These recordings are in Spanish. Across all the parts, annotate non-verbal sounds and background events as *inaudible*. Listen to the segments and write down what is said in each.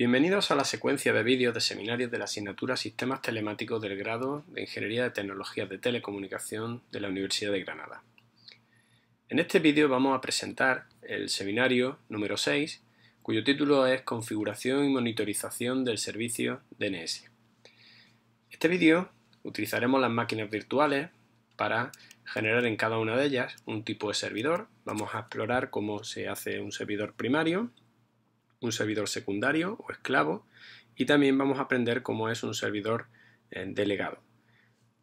Bienvenidos a la secuencia de vídeos de seminarios de la asignatura Sistemas Telemáticos del grado de Ingeniería de Tecnologías de Telecomunicación de la Universidad de Granada. En este vídeo vamos a presentar el seminario número 6, cuyo título es Configuración y monitorización del servicio DNS. Este vídeo utilizaremos las máquinas virtuales para generar en cada una de ellas un tipo de servidor. Vamos a explorar cómo se hace un servidor primario un servidor secundario o esclavo y también vamos a aprender cómo es un servidor eh, delegado.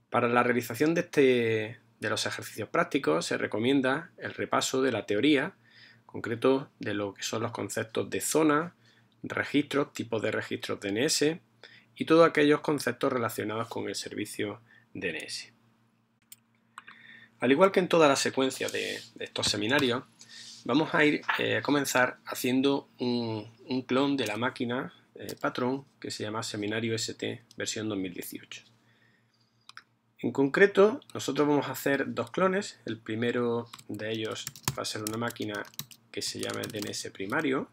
Para la realización de, este, de los ejercicios prácticos se recomienda el repaso de la teoría, concreto de lo que son los conceptos de zona, registros, tipos de registros DNS y todos aquellos conceptos relacionados con el servicio DNS. Al igual que en toda la secuencia de estos seminarios, Vamos a ir eh, a comenzar haciendo un, clon de la máquina eh, patrón que se llama Seminario ST versión 2018. En concreto, nosotros vamos a hacer dos clones. El primero de ellos va a ser una máquina que se llame DNS primario.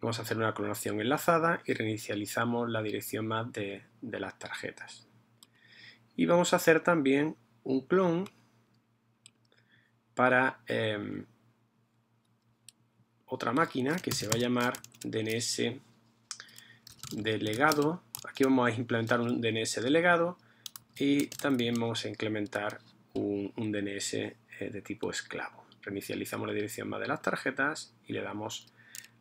Vamos a hacer una clonación enlazada y reinicializamos la dirección más de, las tarjetas. Y vamos a hacer también un clon para em, otra máquina que se va a llamar DNS delegado. Aquí vamos a implementar un DNS delegado y también vamos a implementar un, DNS eh, de tipo esclavo. Reinicializamos la dirección más de las tarjetas y le damos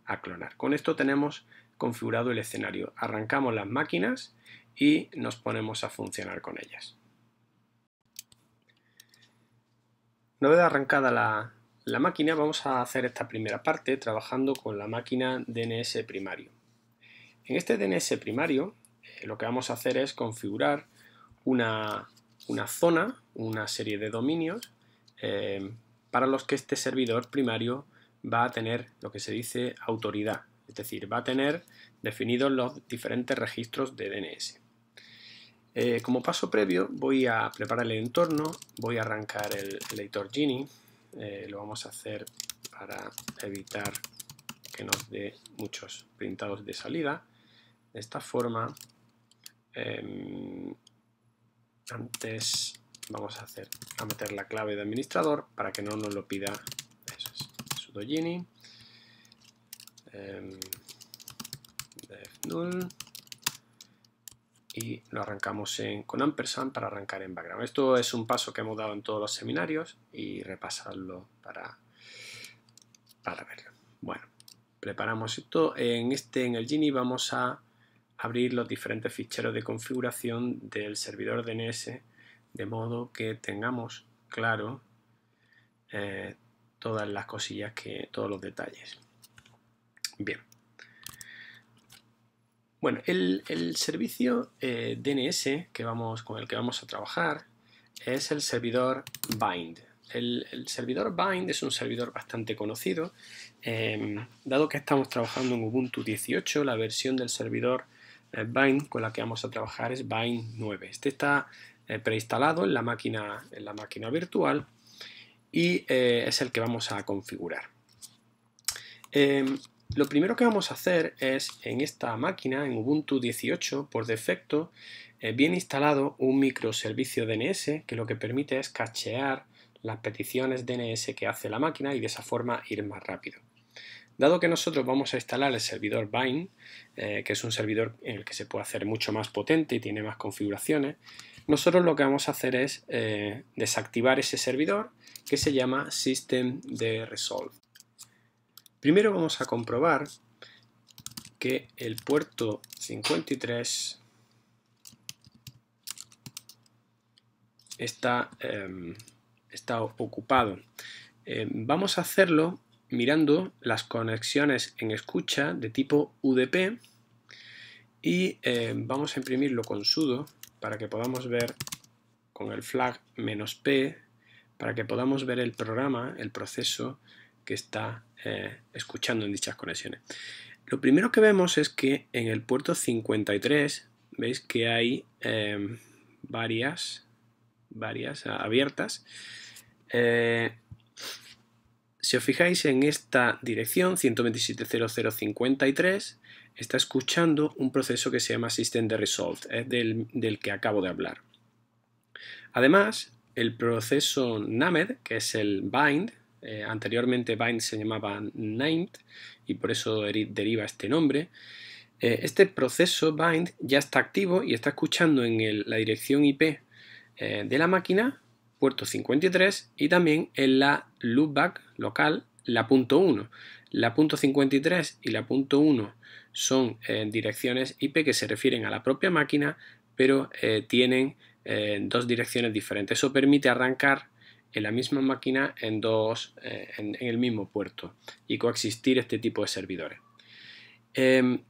a clonar. Con esto tenemos configurado el escenario. Arrancamos las máquinas y nos ponemos a funcionar con ellas. no arrancada la, la máquina vamos a hacer esta primera parte trabajando con la máquina DNS primario. En este DNS primario eh, lo que vamos a hacer es configurar una, zona, una serie de dominios eh, para los que este servidor primario va a tener lo que se dice autoridad, es decir, va a tener definidos los diferentes registros de DNS. Eh, como paso previo voy a preparar el entorno, voy a arrancar el, el editor Genie, eh, lo vamos a hacer para evitar que nos dé muchos printados de salida. De esta forma, em, antes vamos a, hacer, a meter la clave de administrador para que no nos lo pida eso es, sudo gini, em, null, y lo arrancamos con ampersand para arrancar en background. Esto es un paso que hemos dado en todos los seminarios y repasarlo para, para verlo. Bueno, preparamos esto. En este, en el Gini, vamos a abrir los diferentes ficheros de configuración del servidor DNS de modo que tengamos claro eh, todas las cosillas que todos los detalles. Bien, bueno, el, servicio eh, DNS que vamos, con el que vamos a trabajar es el servidor bind. El, servidor bind es un servidor bastante conocido. Em, dado que estamos trabajando en Ubuntu 18, la versión del servidor eh, bind con la que vamos a trabajar es bind 9. Este está eh, preinstalado en la, máquina, en la máquina virtual y es el que vamos a configurar. Em, lo primero que vamos a hacer es, en esta máquina, en Ubuntu 18, por defecto, viene eh, instalado un microservicio DNS que lo que permite es cachear las peticiones DNS que hace la máquina y de esa forma ir más rápido. Dado que nosotros vamos a instalar el servidor Bind, eh, que es un servidor en el que se puede hacer mucho más potente y tiene más configuraciones, nosotros lo que vamos a hacer es eh, desactivar ese servidor que se llama System de Resolve. Primero vamos a comprobar que el puerto 53 está, em, está ocupado. Em, vamos a hacerlo mirando las conexiones en escucha de tipo UDP y em, vamos a imprimirlo con sudo para que podamos ver con el flag "-p", para que podamos ver el programa, el proceso que está eh, escuchando en dichas conexiones. Lo primero que vemos es que en el puerto 53 veis que hay em, varias, varias abiertas. Eh, si os fijáis en esta dirección 127.0053 está escuchando un proceso que se llama System Resolve, del, del que acabo de hablar. Además, el proceso NAMED, que es el bind, eh, anteriormente Bind se llamaba Named y por eso deriva este nombre. Eh, este proceso Bind ya está activo y está escuchando en la dirección IP eh, de la máquina, puerto 53, y también en la loopback local, la punto .1. La punto .53 y la punto .1 son direcciones IP que se refieren a la propia máquina, pero tienen dos direcciones diferentes. Eso permite arrancar la misma máquina en, dos, eh, en, el mismo puerto y coexistir este tipo de servidores. Em,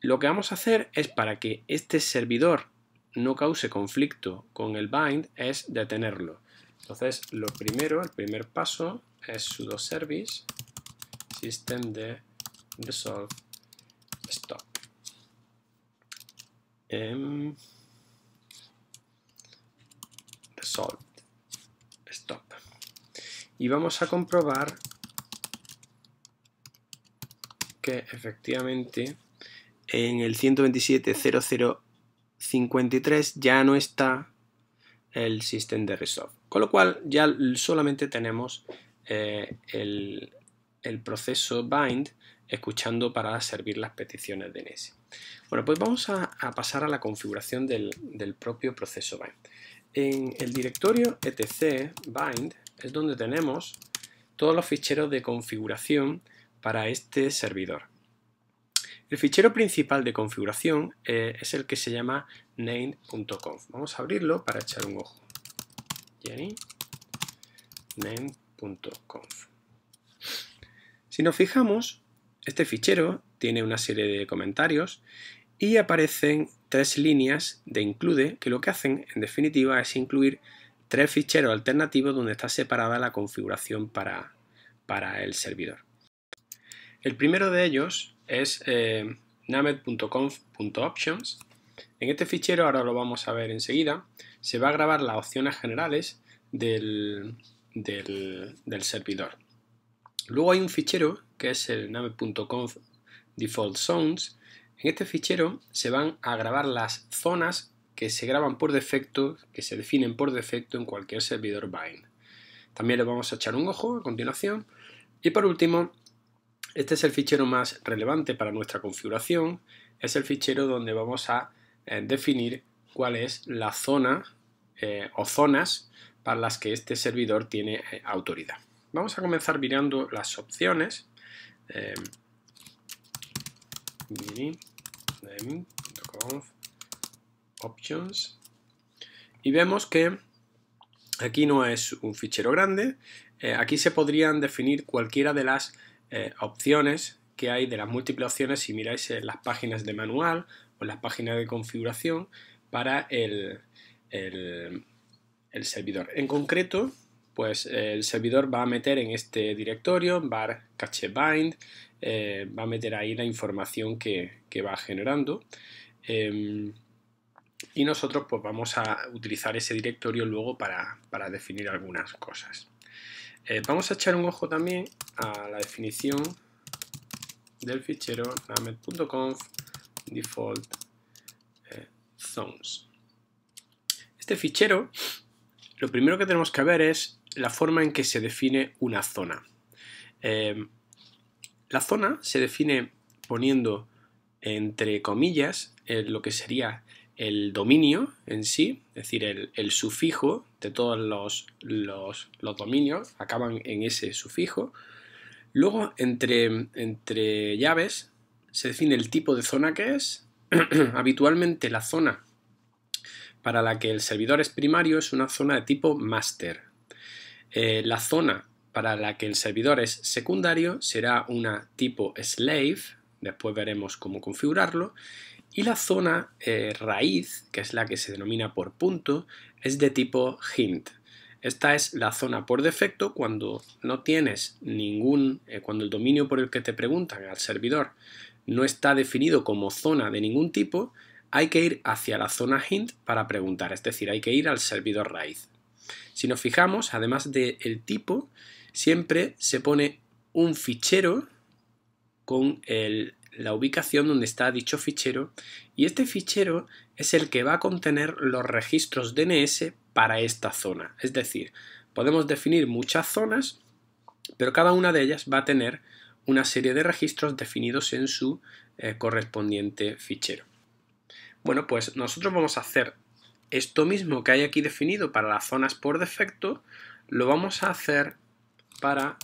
lo que vamos a hacer es para que este servidor no cause conflicto con el bind es detenerlo. Entonces lo primero, el primer paso es sudo service system de resolve stop. Em, resolve stop y vamos a comprobar que efectivamente en el 127.0053 ya no está el System de Resolve. Con lo cual ya solamente tenemos eh, el, proceso bind escuchando para servir las peticiones de NS. Bueno, pues vamos a, pasar a la configuración del, del propio proceso bind. En el directorio etc bind es donde tenemos todos los ficheros de configuración para este servidor. El fichero principal de configuración eh, es el que se llama name.conf. Vamos a abrirlo para echar un ojo. Jenny, name.conf. Si nos fijamos, este fichero tiene una serie de comentarios y aparecen tres líneas de include que lo que hacen en definitiva es incluir tres ficheros alternativos donde está separada la configuración para, para el servidor. El primero de ellos es eh, named.conf.options. En este fichero, ahora lo vamos a ver enseguida, se va a grabar las opciones generales del, servidor. Luego hay un fichero que es el named.conf En este fichero se van a grabar las zonas que se graban por defecto, que se definen por defecto en cualquier servidor Bind. También le vamos a echar un ojo a continuación. Y por último, este es el fichero más relevante para nuestra configuración. Es el fichero donde vamos a eh, definir cuál es la zona eh, o zonas para las que este servidor tiene eh, autoridad. Vamos a comenzar mirando las opciones. Options. Y vemos que aquí no es un fichero grande. Eh, aquí se podrían definir cualquiera de las eh, opciones que hay, de las múltiples opciones, si miráis en las páginas de manual o las páginas de configuración para el, el, servidor. En concreto, pues el servidor va a meter en este directorio bar cache bind, eh, va a meter ahí la información que, va generando. Em, y nosotros pues vamos a utilizar ese directorio luego para, definir algunas cosas. Eh, vamos a echar un ojo también a la definición del fichero named.conf default eh, zones. Este fichero, lo primero que tenemos que ver es la forma en que se define una zona. Eh, la zona se define poniendo entre comillas lo que sería el dominio en sí, es decir, el, sufijo de todos los, dominios acaban en ese sufijo. Luego, entre, llaves, se define el tipo de zona que es. *clears throat* Habitualmente la zona para la que el servidor es primario es una zona de tipo master. Eh, la zona para la que el servidor es secundario será una tipo slave, después veremos cómo configurarlo, y la zona eh, raíz, que es la que se denomina por punto, es de tipo hint. Esta es la zona por defecto cuando no tienes ningún, eh, cuando el dominio por el que te preguntan al servidor no está definido como zona de ningún tipo, hay que ir hacia la zona hint para preguntar, es decir, hay que ir al servidor raíz. Si nos fijamos, además del tipo, siempre se pone un fichero con el la ubicación donde está dicho fichero y este fichero es el que va a contener los registros DNS para esta zona. Es decir, podemos definir muchas zonas, pero cada una de ellas va a tener una serie de registros definidos en su eh, correspondiente fichero. Bueno, pues nosotros vamos a hacer esto mismo que hay aquí definido para las zonas por defecto, lo vamos a hacer para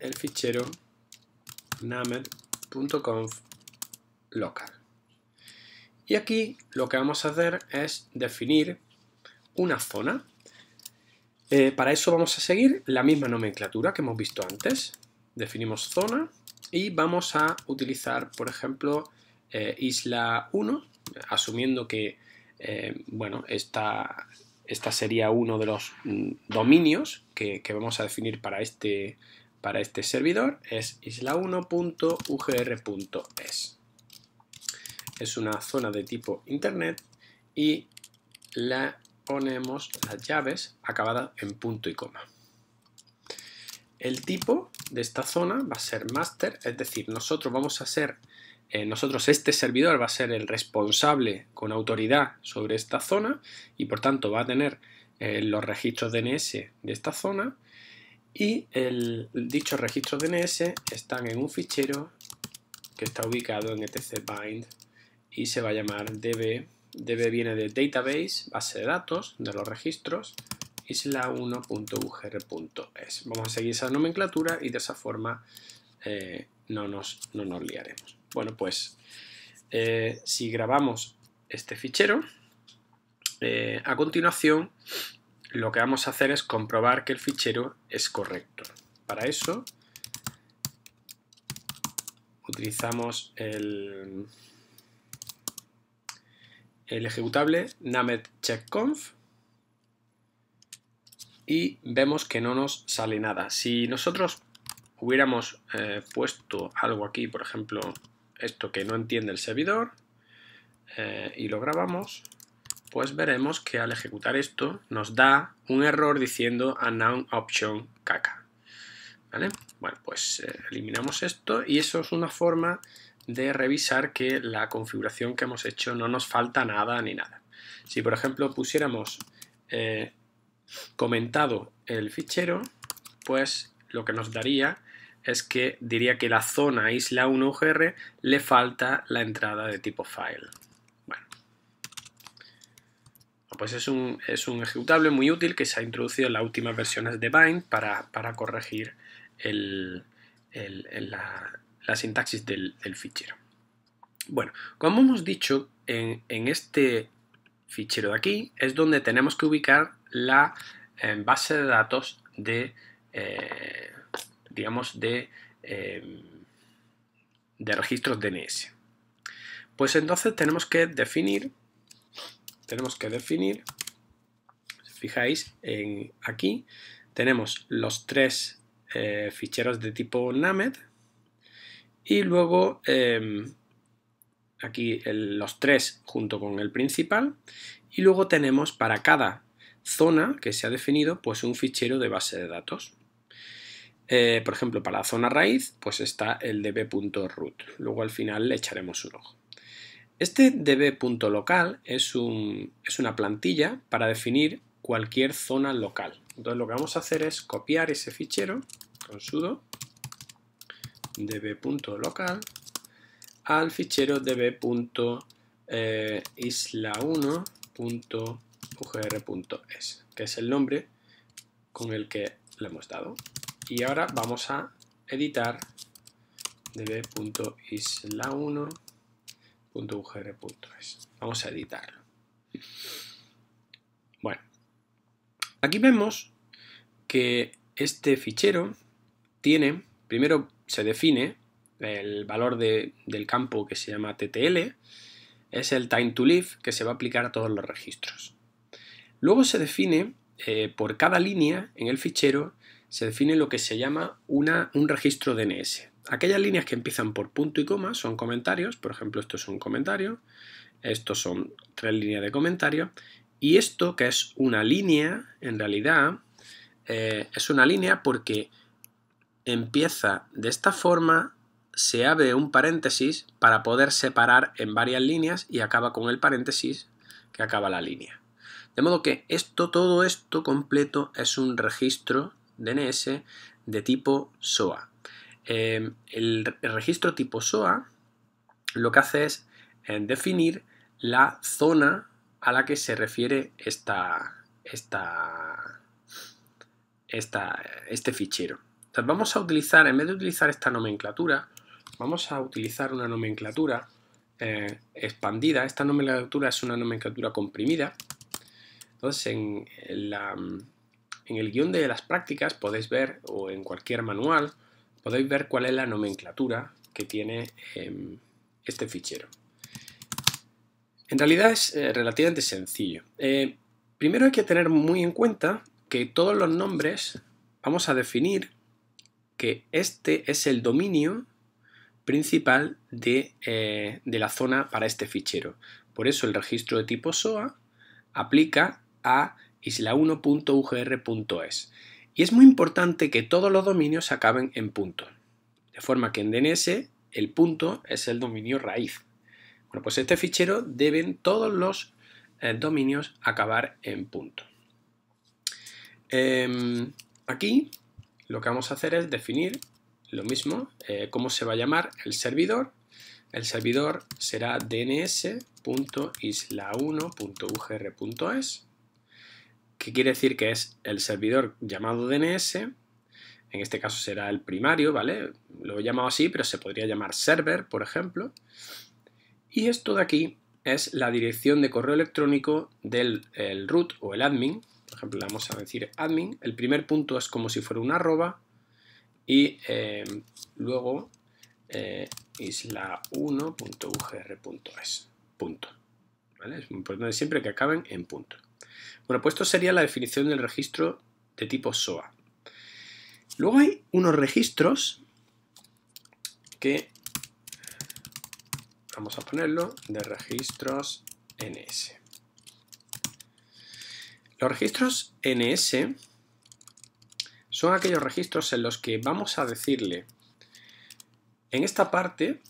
el fichero named .conf local. Y aquí lo que vamos a hacer es definir una zona. Eh, para eso vamos a seguir la misma nomenclatura que hemos visto antes. Definimos zona y vamos a utilizar, por ejemplo, eh, isla 1, asumiendo que eh, bueno, esta, esta, sería uno de los mm, dominios que vamos a definir para este, para este servidor es isla1.ugr.es. Es una zona de tipo internet y le ponemos las llaves acabadas en punto y coma. El tipo de esta zona va a ser master, es decir, nosotros vamos a ser, eh, nosotros este servidor va a ser el responsable con autoridad sobre esta zona y por tanto va a tener eh, los registros DNS de esta zona y el, dichos registros DNS están en un fichero que está ubicado en etcbind y se va a llamar db. db viene de database, base de datos, de los registros, isla1.ugr.es. Vamos a seguir esa nomenclatura y de esa forma eh, no, nos, nos liaremos. Bueno, pues eh, si grabamos este fichero, eh, a continuación lo que vamos a hacer es comprobar que el fichero es correcto. Para eso utilizamos el, ejecutable named checkconf y vemos que no nos sale nada. Si nosotros hubiéramos eh, puesto algo aquí, por ejemplo, esto que no entiende el servidor, eh, y lo grabamos, pues veremos que al ejecutar esto nos da un error diciendo a option caca. Bueno, pues eh, eliminamos esto y eso es una forma de revisar que la configuración que hemos hecho no nos falta nada ni nada. Si por ejemplo pusiéramos eh, comentado el fichero, pues lo que nos daría es que diría que la zona isla 1 UGR le falta la entrada de tipo file pues es un, ejecutable muy útil que se ha introducido en las últimas versiones de Bind para, corregir la, sintaxis del, fichero. Bueno, como hemos dicho, en, este fichero de aquí es donde tenemos que ubicar la eh, base de datos de, eh, digamos, de, eh, de registros DNS. Pues entonces tenemos que definir tenemos que definir, si fijáis en aquí, tenemos los tres eh, ficheros de tipo NAMED y luego em, aquí los tres junto con el principal y luego tenemos para cada zona que se ha definido pues un fichero de base de datos. Eh, por ejemplo, para la zona raíz, pues está el db.root. Luego al final le echaremos un ojo. Este db.local es, es una plantilla para definir cualquier zona local. Entonces lo que vamos a hacer es copiar ese fichero con sudo db.local al fichero db.isla1.ugr.es, eh, que es el nombre con el que le hemos dado. Y ahora vamos a editar dbisla 1 .ugr.es. Vamos a editarlo. Bueno, aquí vemos que este fichero tiene, primero se define el valor del campo que se llama TTL, es el time to live que se va a aplicar a todos los registros. Luego se define eh, por cada línea en el fichero, se define lo que se llama una, un registro DNS. Aquellas líneas que empiezan por punto y coma son comentarios, por ejemplo, esto es un comentario, estos son tres líneas de comentario, y esto que es una línea, en realidad, eh, es una línea porque empieza de esta forma, se abre un paréntesis para poder separar en varias líneas y acaba con el paréntesis que acaba la línea. De modo que esto, todo esto completo es un registro DNS de tipo SOA. Em, el, registro tipo SOA lo que hace es em, definir la zona a la que se refiere esta, este fichero. vamos a utilizar, en vez de utilizar esta nomenclatura, vamos a utilizar una nomenclatura eh, expandida. Esta nomenclatura es una nomenclatura comprimida. Entonces en, en el guión de las prácticas podéis ver, o en cualquier manual, podéis ver cuál es la nomenclatura que tiene em, este fichero. En realidad es eh, relativamente sencillo. Eh, primero hay que tener muy en cuenta que todos los nombres vamos a definir que este es el dominio principal de, eh, de, la zona para este fichero. Por eso el registro de tipo SOA aplica a isla1.ugr.es. Y es muy importante que todos los dominios acaben en punto. De forma que en DNS el punto es el dominio raíz. Bueno, pues este fichero deben todos los eh, dominios acabar en punto. Em, aquí lo que vamos a hacer es definir lo mismo, eh, cómo se va a llamar el servidor. El servidor será dns.isla1.ugr.es que quiere decir que es el servidor llamado DNS, en este caso será el primario, ¿vale? Lo he llamado así, pero se podría llamar server, por ejemplo. Y esto de aquí es la dirección de correo electrónico del root o el admin. Por ejemplo, le vamos a decir admin. El primer punto es como si fuera una arroba y eh, luego eh, isla1.ugr.es. Punto. Es importante siempre que acaben en punto. Bueno, pues esto sería la definición del registro de tipo SOA. Luego hay unos registros que vamos a ponerlo de registros NS. Los registros NS son aquellos registros en los que vamos a decirle en esta parte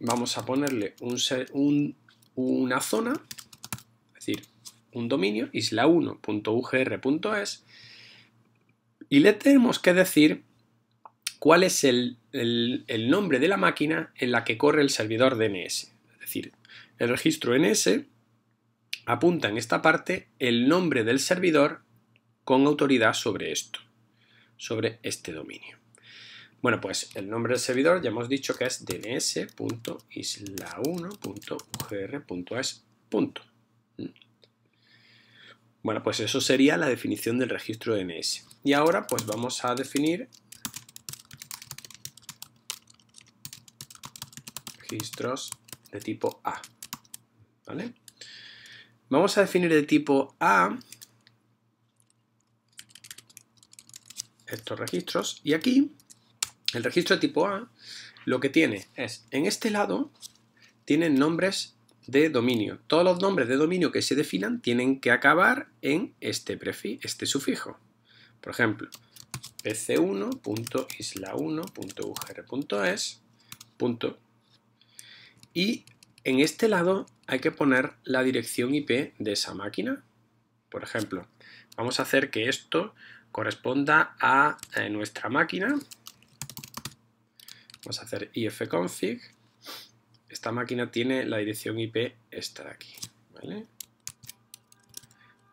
vamos a ponerle una zona un dominio, isla1.ugr.es, y le tenemos que decir cuál es el, nombre de la máquina en la que corre el servidor DNS. Es decir, el registro NS apunta en esta parte el nombre del servidor con autoridad sobre esto, sobre este dominio. Bueno, pues el nombre del servidor ya hemos dicho que es dns.isla1.ugr.es. Bueno, pues eso sería la definición del registro DNS. Y ahora pues vamos a definir registros de tipo A. ¿Vale? Vamos a definir de tipo A estos registros y aquí el registro de tipo A lo que tiene es en este lado tienen nombres de dominio. Todos los nombres de dominio que se definan tienen que acabar en este, prefijo, este sufijo. Por ejemplo, pc1.isla1.ugr.es. Punto. Y en este lado hay que poner la dirección IP de esa máquina. Por ejemplo, vamos a hacer que esto corresponda a eh, nuestra máquina. Vamos a hacer ifconfig esta máquina tiene la dirección IP esta de aquí, ¿vale?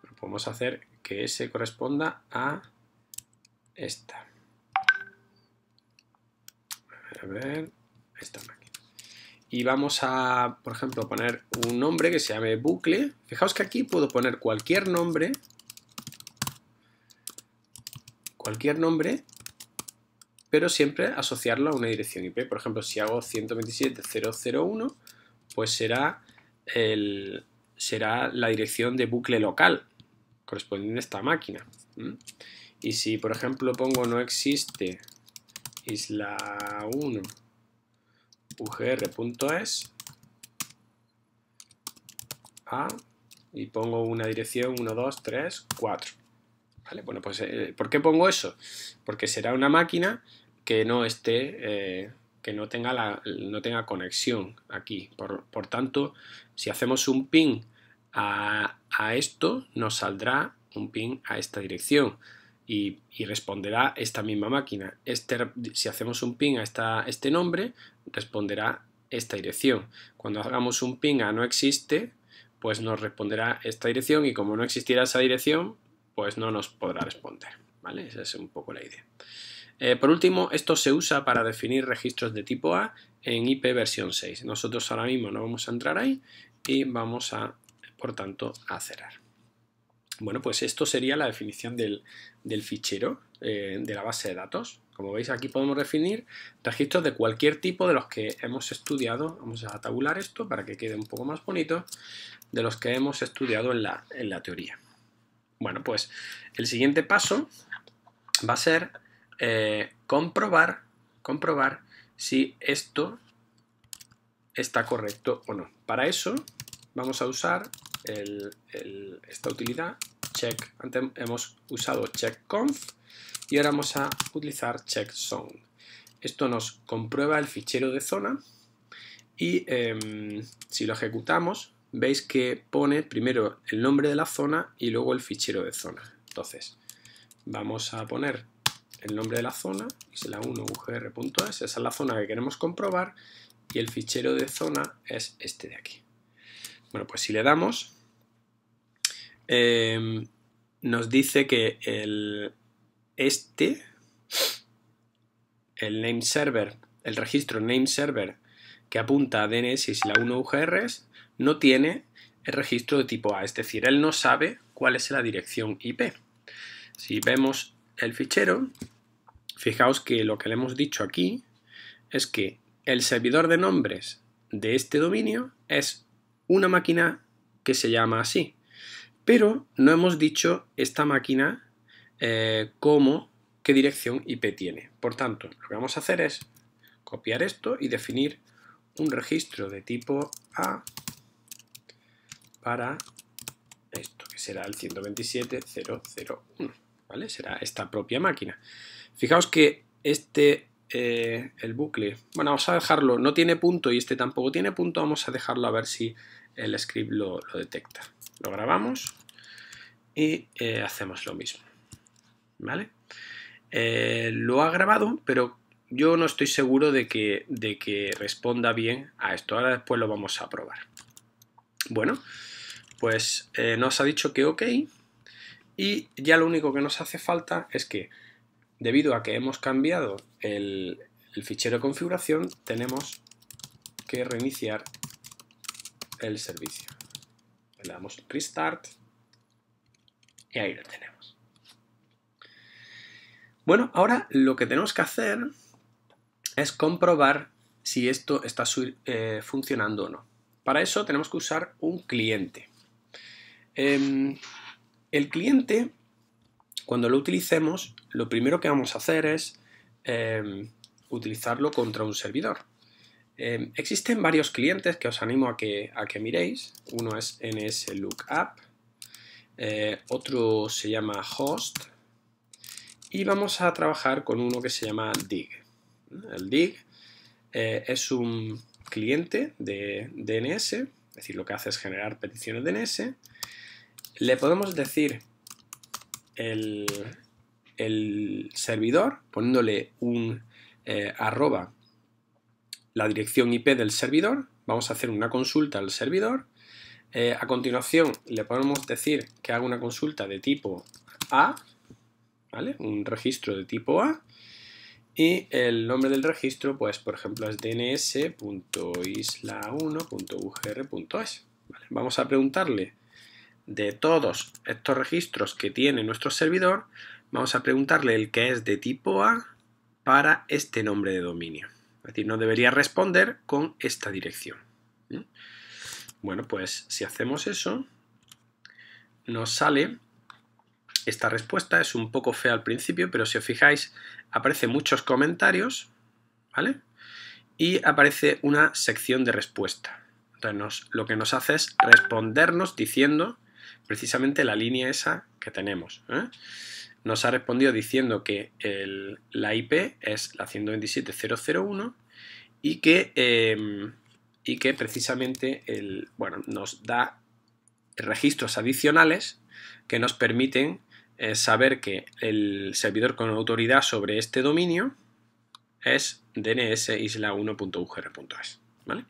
Pero podemos hacer que ese corresponda a esta. A ver, esta máquina. Y vamos a, por ejemplo, poner un nombre que se llame bucle. Fijaos que aquí puedo poner cualquier nombre, cualquier nombre pero siempre asociarlo a una dirección IP. Por ejemplo, si hago 127.0.0.1, pues será, será la dirección de bucle local correspondiente a esta máquina. Y si, por ejemplo, pongo no existe isla1 ugr.es y pongo una dirección 1, 2, 3, 4. Bueno, pues eh, ¿por qué pongo eso? Porque será una máquina que no esté, eh, que no tenga, la, no tenga conexión aquí. Por, tanto, si hacemos un ping a, esto, nos saldrá un ping a esta dirección y, responderá esta misma máquina. Este, si hacemos un ping a este nombre, responderá esta dirección. Cuando hagamos un ping a no existe, pues nos responderá esta dirección y como no existirá esa dirección, pues no nos podrá responder. ¿vale? Esa es un poco la idea. Eh, por último, esto se usa para definir registros de tipo A en IP versión 6. Nosotros ahora mismo no vamos a entrar ahí y vamos a, por tanto, a cerrar. Bueno, pues esto sería la definición del, fichero eh, de la base de datos. Como veis aquí podemos definir registros de cualquier tipo de los que hemos estudiado. Vamos a tabular esto para que quede un poco más bonito. De los que hemos estudiado en la teoría. Bueno, pues el siguiente paso va a ser eh, comprobar, comprobar si esto está correcto o no. Para eso vamos a usar esta utilidad check. Antes hemos usado checkconf y ahora vamos a utilizar checkzone. Esto nos comprueba el fichero de zona y em, si lo ejecutamos veis que pone primero el nombre de la zona y luego el fichero de zona. Entonces, vamos a poner el nombre de la zona, es la 1ugr.es, esa es la zona que queremos comprobar, y el fichero de zona es este de aquí. Bueno, pues si le damos, em, nos dice que el este, el name server, el registro name server que apunta a DNS y la 1UGR no tiene el registro de tipo A, es decir, él no sabe cuál es la dirección IP. Si vemos el fichero, fijaos que lo que le hemos dicho aquí es que el servidor de nombres de este dominio es una máquina que se llama así, pero no hemos dicho esta máquina eh, cómo, qué dirección IP tiene. Por tanto, lo que vamos a hacer es copiar esto y definir un registro de tipo A para esto, que será el 127.001, ¿vale? Será esta propia máquina. Fijaos que este, eh, el bucle, bueno, vamos a dejarlo, no tiene punto y este tampoco tiene punto, vamos a dejarlo a ver si el script lo, detecta. Lo grabamos y eh, hacemos lo mismo, ¿vale? Eh, lo ha grabado, pero yo no estoy seguro de que, de que responda bien a esto. Ahora después lo vamos a probar. Bueno, pues eh, nos ha dicho que ok y ya lo único que nos hace falta es que debido a que hemos cambiado el, fichero de configuración tenemos que reiniciar el servicio. Le damos restart y ahí lo tenemos. Bueno, ahora lo que tenemos que hacer es comprobar si esto está eh, funcionando o no. Para eso tenemos que usar un cliente. Em, el cliente, cuando lo utilicemos, lo primero que vamos a hacer es em, utilizarlo contra un servidor. Em, existen varios clientes que os animo a que, a que miréis. Uno es nslookup, eh, otro se llama host y vamos a trabajar con uno que se llama dig. El dig eh, es un cliente de DNS, es decir, lo que hace es generar peticiones de DNS le podemos decir el, servidor poniéndole un eh, arroba la dirección IP del servidor. Vamos a hacer una consulta al servidor. Eh, a continuación le podemos decir que haga una consulta de tipo A, ¿vale? Un registro de tipo A. Y el nombre del registro, pues por ejemplo es dns.isla1.ugr.es. Vamos a preguntarle de todos estos registros que tiene nuestro servidor, vamos a preguntarle el que es de tipo A para este nombre de dominio. Es decir, no debería responder con esta dirección. ¿Mm? Bueno, pues si hacemos eso, nos sale esta respuesta. Es un poco fea al principio, pero si os fijáis, aparecen muchos comentarios, ¿vale? Y aparece una sección de respuesta. Entonces, lo que nos hace es respondernos diciendo precisamente la línea esa que tenemos. ¿eh? Nos ha respondido diciendo que la IP es la 127.001 y que, em, y que precisamente el, bueno, nos da registros adicionales que nos permiten eh, saber que el servidor con autoridad sobre este dominio es dnsisla1.ugr.es. ¿vale?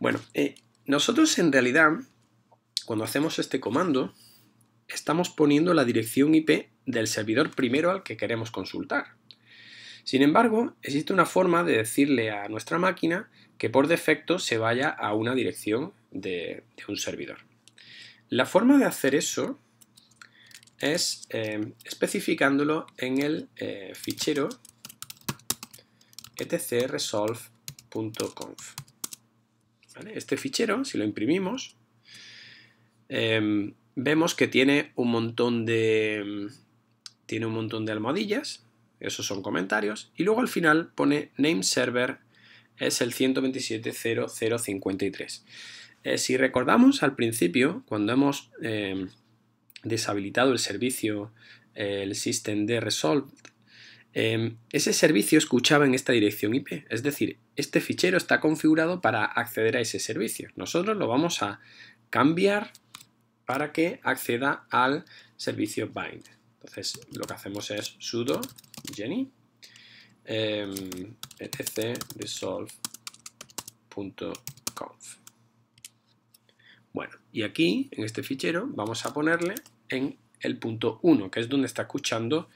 Bueno, eh, nosotros en realidad cuando hacemos este comando, estamos poniendo la dirección IP del servidor primero al que queremos consultar. Sin embargo, existe una forma de decirle a nuestra máquina que por defecto se vaya a una dirección de, un servidor. La forma de hacer eso es eh, especificándolo en el eh, fichero etcresolve.conf. Este fichero, si lo imprimimos, Em, vemos que tiene un montón de. Em, tiene un montón de almohadillas. Esos son comentarios. Y luego al final pone name server es el 127.0053. Eh, si recordamos al principio, cuando hemos em, deshabilitado el servicio, el system de ese servicio escuchaba en esta dirección IP. Es decir, este fichero está configurado para acceder a ese servicio. Nosotros lo vamos a cambiar para que acceda al servicio bind. Entonces, lo que hacemos es sudo jenny eh, etc resolve.conf. Bueno, y aquí, en este fichero, vamos a ponerle en el punto 1, que es donde está escuchando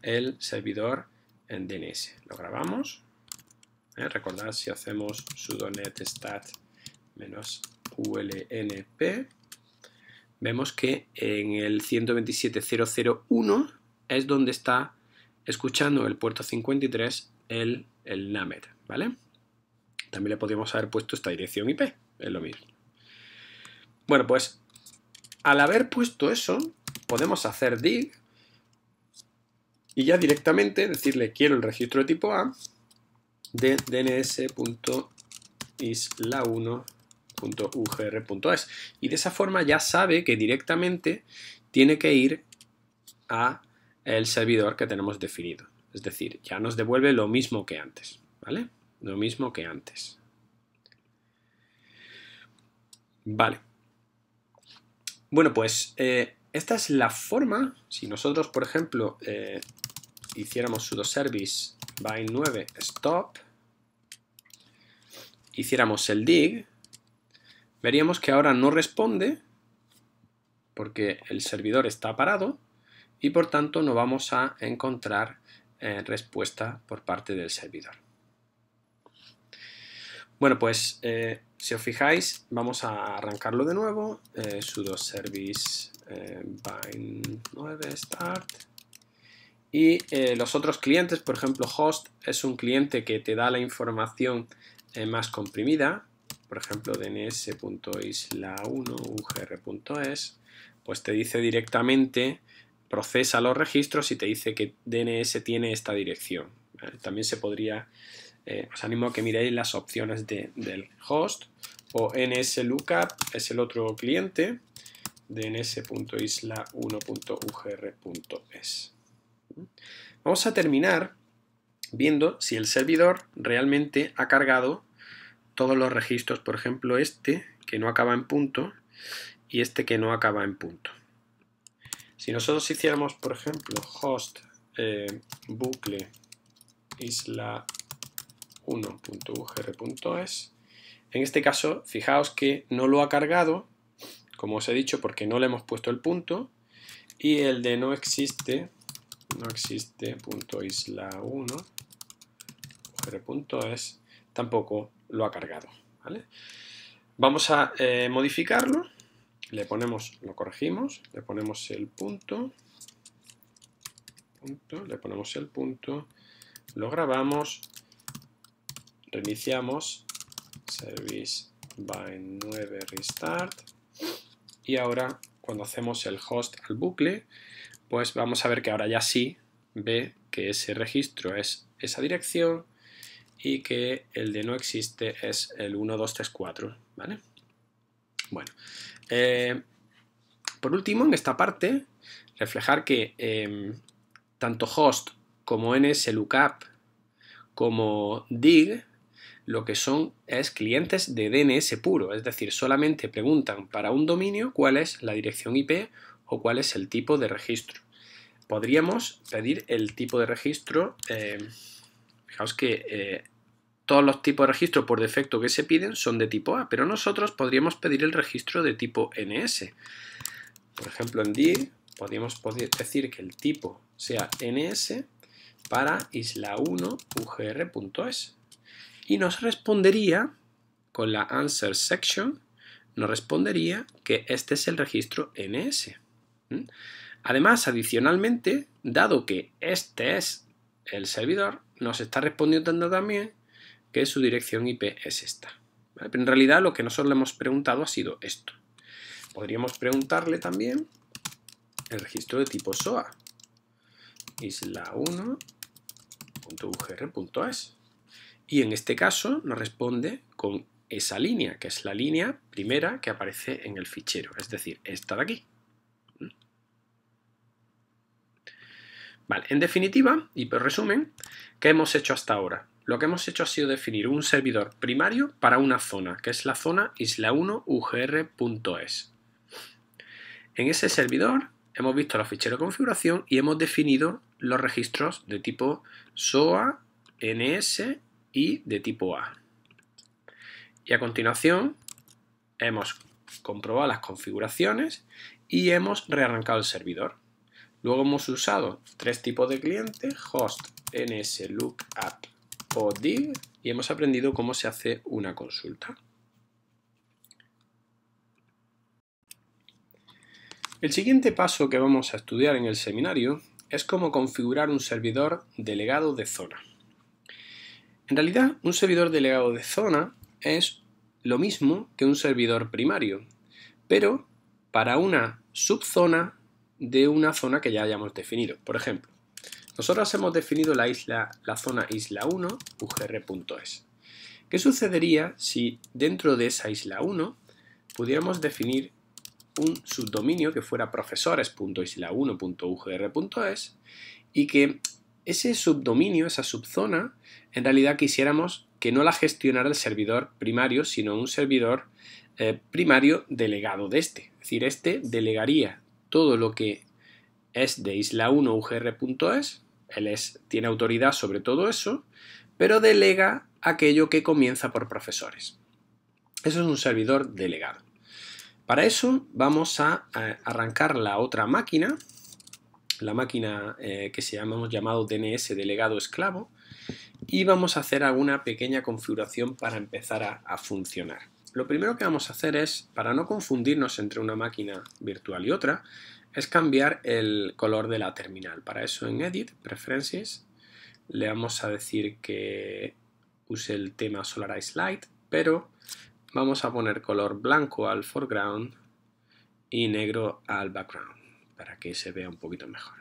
el servidor en DNS. Lo grabamos. ¿eh? Recordad si hacemos sudo netstat -ulnp, vemos que en el 127.001 es donde está escuchando el puerto 53 el, el NAMED, ¿vale? También le podríamos haber puesto esta dirección IP, es lo mismo. Bueno, pues al haber puesto eso, podemos hacer dig y ya directamente decirle quiero el registro de tipo A de dns.isla1 y de esa forma ya sabe que directamente tiene que ir a el servidor que tenemos definido. Es decir, ya nos devuelve lo mismo que antes, ¿vale? Lo mismo que antes. Vale. Bueno, pues eh, esta es la forma, si nosotros, por ejemplo, eh, hiciéramos sudo service by 9 stop, hiciéramos el dig, veríamos que ahora no responde porque el servidor está parado y por tanto no vamos a encontrar eh, respuesta por parte del servidor. Bueno, pues eh, si os fijáis, vamos a arrancarlo de nuevo. Eh, sudo service bind 9 start. Y los otros clientes, por ejemplo, host es un cliente que te da la información más comprimida, por ejemplo, dnsisla 1ugres pues te dice directamente, procesa los registros y te dice que DNS tiene esta dirección. También se podría, eh, os animo a que miréis las opciones del host o nslookup es el otro cliente, dns.isla1.ugr.es. Vamos a terminar viendo si el servidor realmente ha cargado todos los registros, por ejemplo, este que no acaba en punto y este que no acaba en punto. Si nosotros hiciéramos, por ejemplo, host eh, bucle isla1.ugr.es, en este caso, fijaos que no lo ha cargado, como os he dicho, porque no le hemos puesto el punto, y el de no existe, no existe punto isla1, tampoco lo ha cargado. Vamos a eh, modificarlo, le ponemos, lo corregimos, le ponemos el punto, le ponemos el punto, lo grabamos, reiniciamos, service by 9 restart, y ahora cuando hacemos el host al bucle, pues vamos a ver que ahora ya sí ve que ese registro es esa dirección, y que el de no existe es el 1, 2, 3, 4, ¿vale? Bueno, eh, por último, en esta parte, reflejar que em, tanto host como nslookup como dig lo que son es clientes de DNS puro, es decir, solamente preguntan para un dominio cuál es la dirección IP o cuál es el tipo de registro. Podríamos pedir el tipo de registro, em, fijaos que eh, todos los tipos de registro por defecto que se piden son de tipo A, pero nosotros podríamos pedir el registro de tipo NS. Por ejemplo, en DIR podríamos decir que el tipo sea NS para isla1ugr.es y nos respondería con la answer section nos respondería que este es el registro NS. ¿Mm? Además, adicionalmente, dado que este es el servidor, nos está respondiendo también que su dirección IP es esta. Pero en realidad lo que nosotros le hemos preguntado ha sido esto. Podríamos preguntarle también el registro de tipo SOA, isla1.ugr.es. Y en este caso nos responde con esa línea, que es la línea primera que aparece en el fichero, es decir, esta de aquí. Vale, en definitiva, y por resumen, ¿qué hemos hecho hasta ahora? lo que hemos hecho ha sido definir un servidor primario para una zona, que es la zona isla1ugr.es. En ese servidor hemos visto los ficheros de configuración y hemos definido los registros de tipo SOA, NS y de tipo A. Y a continuación hemos comprobado las configuraciones y hemos rearrancado el servidor. Luego hemos usado tres tipos de clientes, host, ns, lookup y hemos aprendido cómo se hace una consulta. El siguiente paso que vamos a estudiar en el seminario es cómo configurar un servidor delegado de zona. En realidad, un servidor delegado de zona es lo mismo que un servidor primario, pero para una subzona de una zona que ya hayamos definido. Por ejemplo, nosotros hemos definido la isla, la zona isla 1, ¿Qué sucedería si dentro de esa isla 1 pudiéramos definir un subdominio que fuera profesores.isla1.ugr.es y que ese subdominio, esa subzona, en realidad quisiéramos que no la gestionara el servidor primario, sino un servidor eh, primario delegado de este. Es decir, este delegaría todo lo que es de isla1ugr.es, él es, tiene autoridad sobre todo eso, pero delega aquello que comienza por profesores. Eso es un servidor delegado. Para eso vamos a, arrancar la otra máquina, la máquina eh, que se hemos llamado DNS delegado esclavo, y vamos a hacer alguna pequeña configuración para empezar a funcionar. Lo primero que vamos a hacer es, para no confundirnos entre una máquina virtual y otra, es cambiar el color de la terminal. Para eso en Edit, Preferences, le vamos a decir que use el tema Solarize Light, pero vamos a poner color blanco al foreground y negro al background para que se vea un poquito mejor.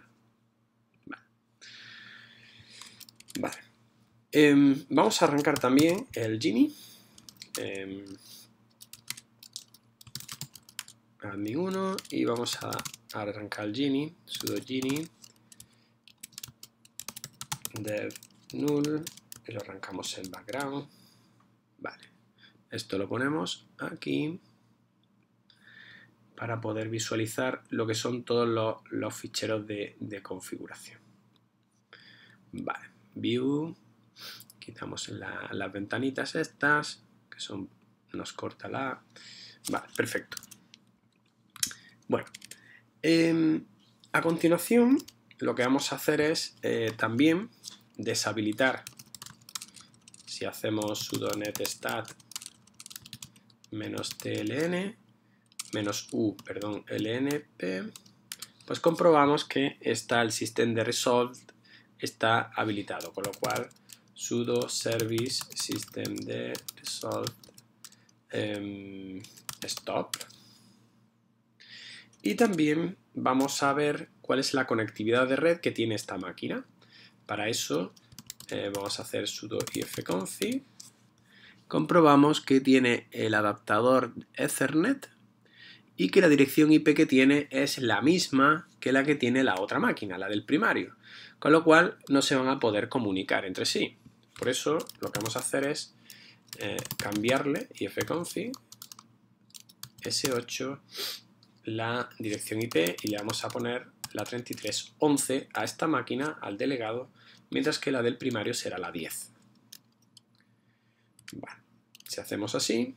Vale. Em, vamos a arrancar también el Gini, em, admin 1 y vamos a Arrancar el Gini, sudo Gini, dev null, y lo arrancamos en background. Vale, esto lo ponemos aquí para poder visualizar lo que son todos los, ficheros de, configuración. Vale, view, quitamos las ventanitas estas, que son, nos corta la... Vale, perfecto. Bueno, Em, a continuación, lo que vamos a hacer es eh, también deshabilitar, si hacemos sudo netstat menos tln, menos u, perdón, lnp, pues comprobamos que está el sistema de resolve está habilitado, con lo cual sudo service system de resolve em, stop y también vamos a ver cuál es la conectividad de red que tiene esta máquina. Para eso eh, vamos a hacer sudo ifconfig. Comprobamos que tiene el adaptador Ethernet y que la dirección IP que tiene es la misma que la que tiene la otra máquina, la del primario, con lo cual no se van a poder comunicar entre sí. Por eso lo que vamos a hacer es eh, cambiarle ifconfig s8 la dirección IP y le vamos a poner la 3311 a esta máquina, al delegado, mientras que la del primario será la 10. si hacemos así,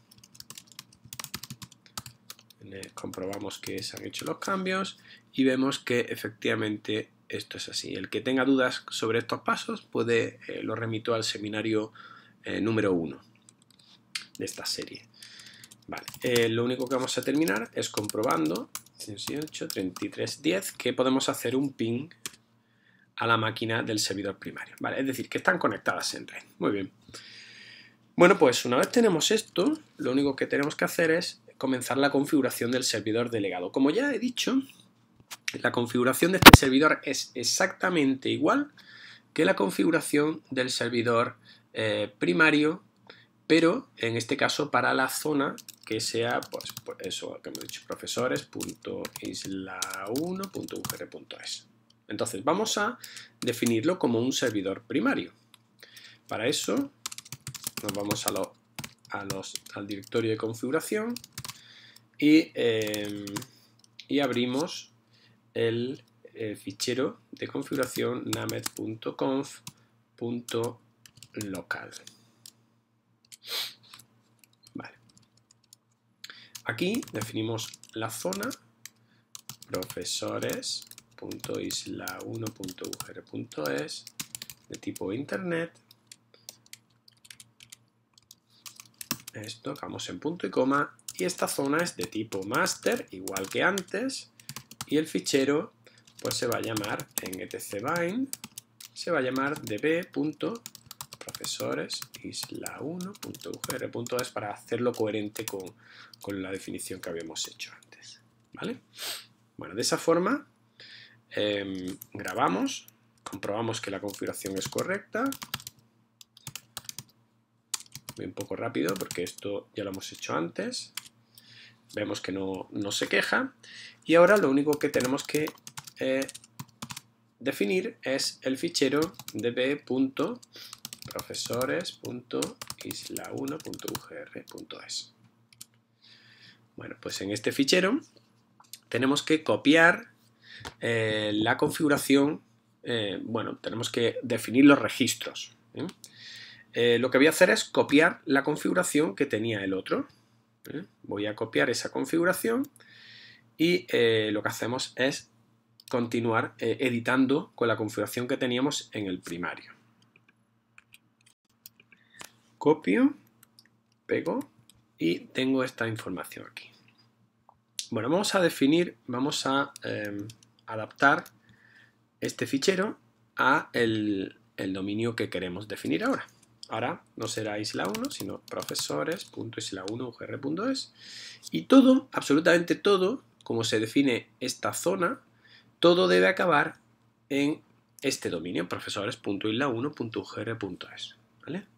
comprobamos que se han hecho los cambios y vemos que efectivamente esto es así. El que tenga dudas sobre estos pasos puede eh, lo remito al seminario eh, número 1 de esta serie. Eh, lo único que vamos a terminar es comprobando 3310 que podemos hacer un ping a la máquina del servidor primario. es decir, que están conectadas en red. Muy bien. Bueno, pues una vez tenemos esto, lo único que tenemos que hacer es comenzar la configuración del servidor delegado. Como ya he dicho, la configuración de este servidor es exactamente igual que la configuración del servidor eh, primario, pero en este caso para la zona que sea, pues, pues, eso que hemos dicho, profesores.isla1.ugr.es. Entonces vamos a definirlo como un servidor primario. Para eso nos vamos a, los, al directorio de configuración y, em, abrimos el, el, eh, fichero de configuración named.conf.local. Aquí definimos la zona profesores.isla1.ugr.es de tipo internet. Esto, en punto y coma. Y esta zona es de tipo master, igual que antes. Y el fichero pues se va a llamar en etcbind, se va a llamar db profesores isla1.ugr.es para hacerlo coherente con, la definición que habíamos hecho antes. ¿Vale? Bueno, de esa forma em, grabamos, comprobamos que la configuración es correcta. Voy un poco rápido porque esto ya lo hemos hecho antes. Vemos que no, se queja. Y ahora lo único que tenemos que eh, definir es el fichero db profesores.isla1.ugr.es. Bueno, pues en este fichero tenemos que copiar eh, la configuración, eh, bueno, tenemos que definir los registros. ¿eh? lo que voy a hacer es copiar la configuración que tenía el otro. Voy a copiar esa configuración y lo que hacemos es continuar editando con la configuración que teníamos en el primario copio, pego y tengo esta información aquí. Bueno, vamos a definir, vamos a em, adaptar este fichero a el, dominio que queremos definir ahora. Ahora no será isla1, sino profesoresisla 1 y todo, absolutamente todo, como se define esta zona, todo debe acabar en este dominio, profesores.isla1.ugr.es.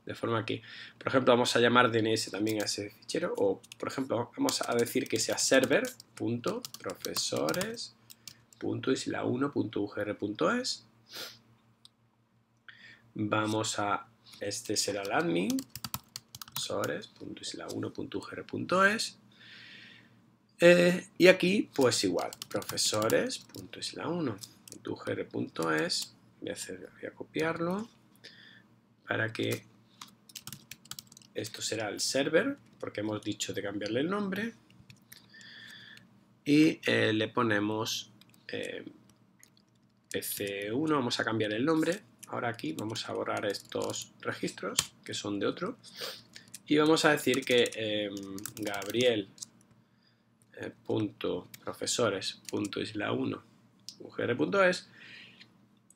De forma que, por ejemplo, vamos a llamar DNS también a ese fichero o, por ejemplo, vamos a decir que sea server.profesores.isla1.ugr.es Vamos a, este será el admin, profesores.isla1.ugr.es eh, y aquí, pues igual, profesores.isla1.ugr.es voy a, voy a copiarlo para que esto será el server, porque hemos dicho de cambiarle el nombre, y eh, le ponemos eh, pc1, vamos a cambiar el nombre, ahora aquí vamos a borrar estos registros que son de otro, y vamos a decir que eh, Gabriel eh,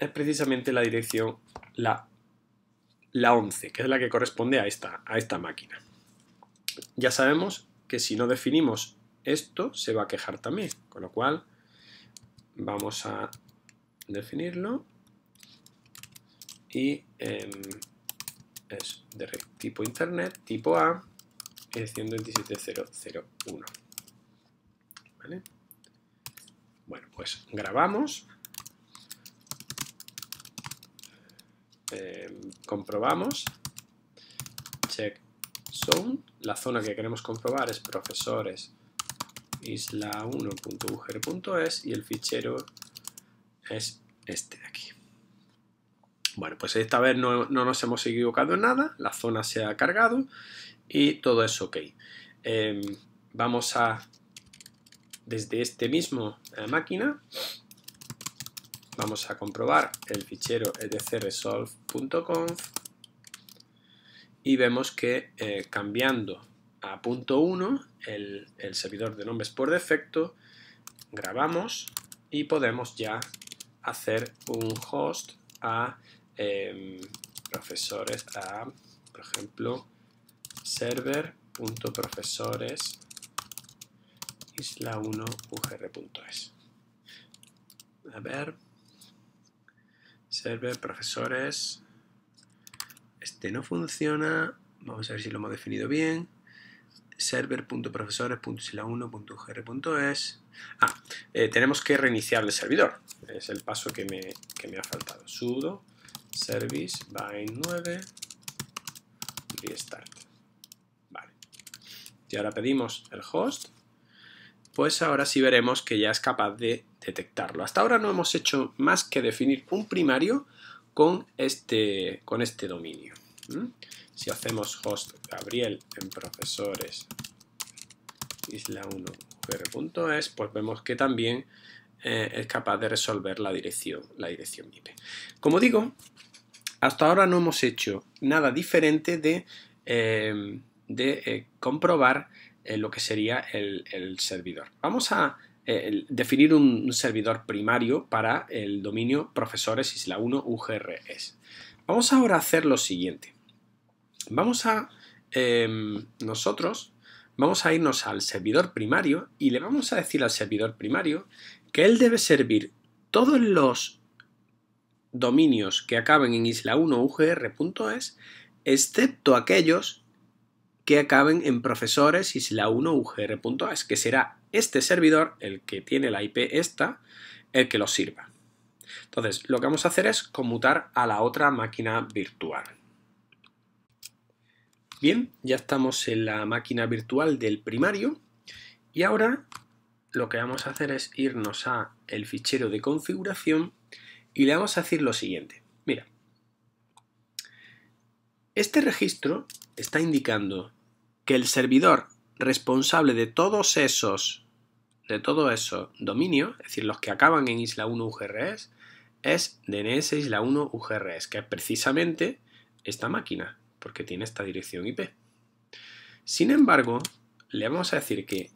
es precisamente la dirección la la 11, que es la que corresponde a esta, a esta máquina. Ya sabemos que si no definimos esto, se va a quejar también, con lo cual vamos a definirlo y em, es de tipo internet, tipo A, es 127.0.0.1. ¿Vale? Bueno, pues grabamos Em, comprobamos, check zone, la zona que queremos comprobar es profesores isla1.uger.es y el fichero es este de aquí. Bueno, pues esta vez no, nos hemos equivocado en nada, la zona se ha cargado y todo es ok. Em, vamos a, desde este mismo eh, máquina, Vamos a comprobar el fichero edcresolve.conf y vemos que eh, cambiando a punto .1 el, servidor de nombres por defecto, grabamos y podemos ya hacer un host a em, profesores a, por ejemplo, server.profesores isla1ugr.es. A ver server, profesores. Este no funciona. Vamos a ver si lo hemos definido bien. serverprofesoressila 1gres Ah, eh, tenemos que reiniciar el servidor. Es el paso que me, que me ha faltado. Sudo service by 9 restart. Vale. Y ahora pedimos el host. Pues ahora sí veremos que ya es capaz de detectarlo. Hasta ahora no hemos hecho más que definir un primario con este, con este dominio. Si hacemos host Gabriel en profesores isla 1gres pues vemos que también eh, es capaz de resolver la dirección, la dirección IP. Como digo, hasta ahora no hemos hecho nada diferente de, eh, de eh, comprobar lo que sería el servidor. Vamos a definir un, servidor primario para el dominio profesores isla 1 UGRS. Vamos ahora a hacer lo siguiente. Vamos a em, nosotros vamos a irnos al servidor primario y le vamos a decir al servidor primario que él debe servir todos los dominios que acaben en isla1ugr.es, excepto aquellos que acaben en profesores isla1ugr.es, que será este servidor, el que tiene la IP esta, el que lo sirva. Entonces, lo que vamos a hacer es conmutar a la otra máquina virtual. Bien, ya estamos en la máquina virtual del primario y ahora lo que vamos a hacer es irnos a el fichero de configuración y le vamos a decir lo siguiente. Mira, este registro está indicando que el servidor responsable de todos esos, de todo esos dominio es decir, los que acaban en isla 1 es DNS isla 1 que es precisamente esta máquina, porque tiene esta dirección IP. Sin embargo, le vamos a decir que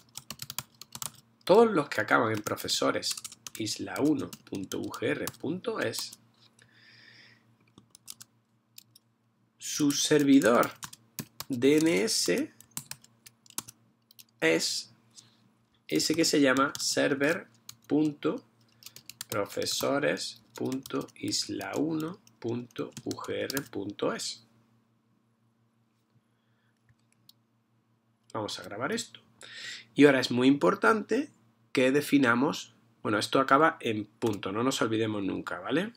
todos los que acaban en profesores isla1.ugr.es su servidor DNS es ese que se llama server.profesores.isla1.ugr.es. Vamos a grabar esto. Y ahora es muy importante que definamos, bueno, esto acaba en punto, no nos olvidemos nunca, ¿vale?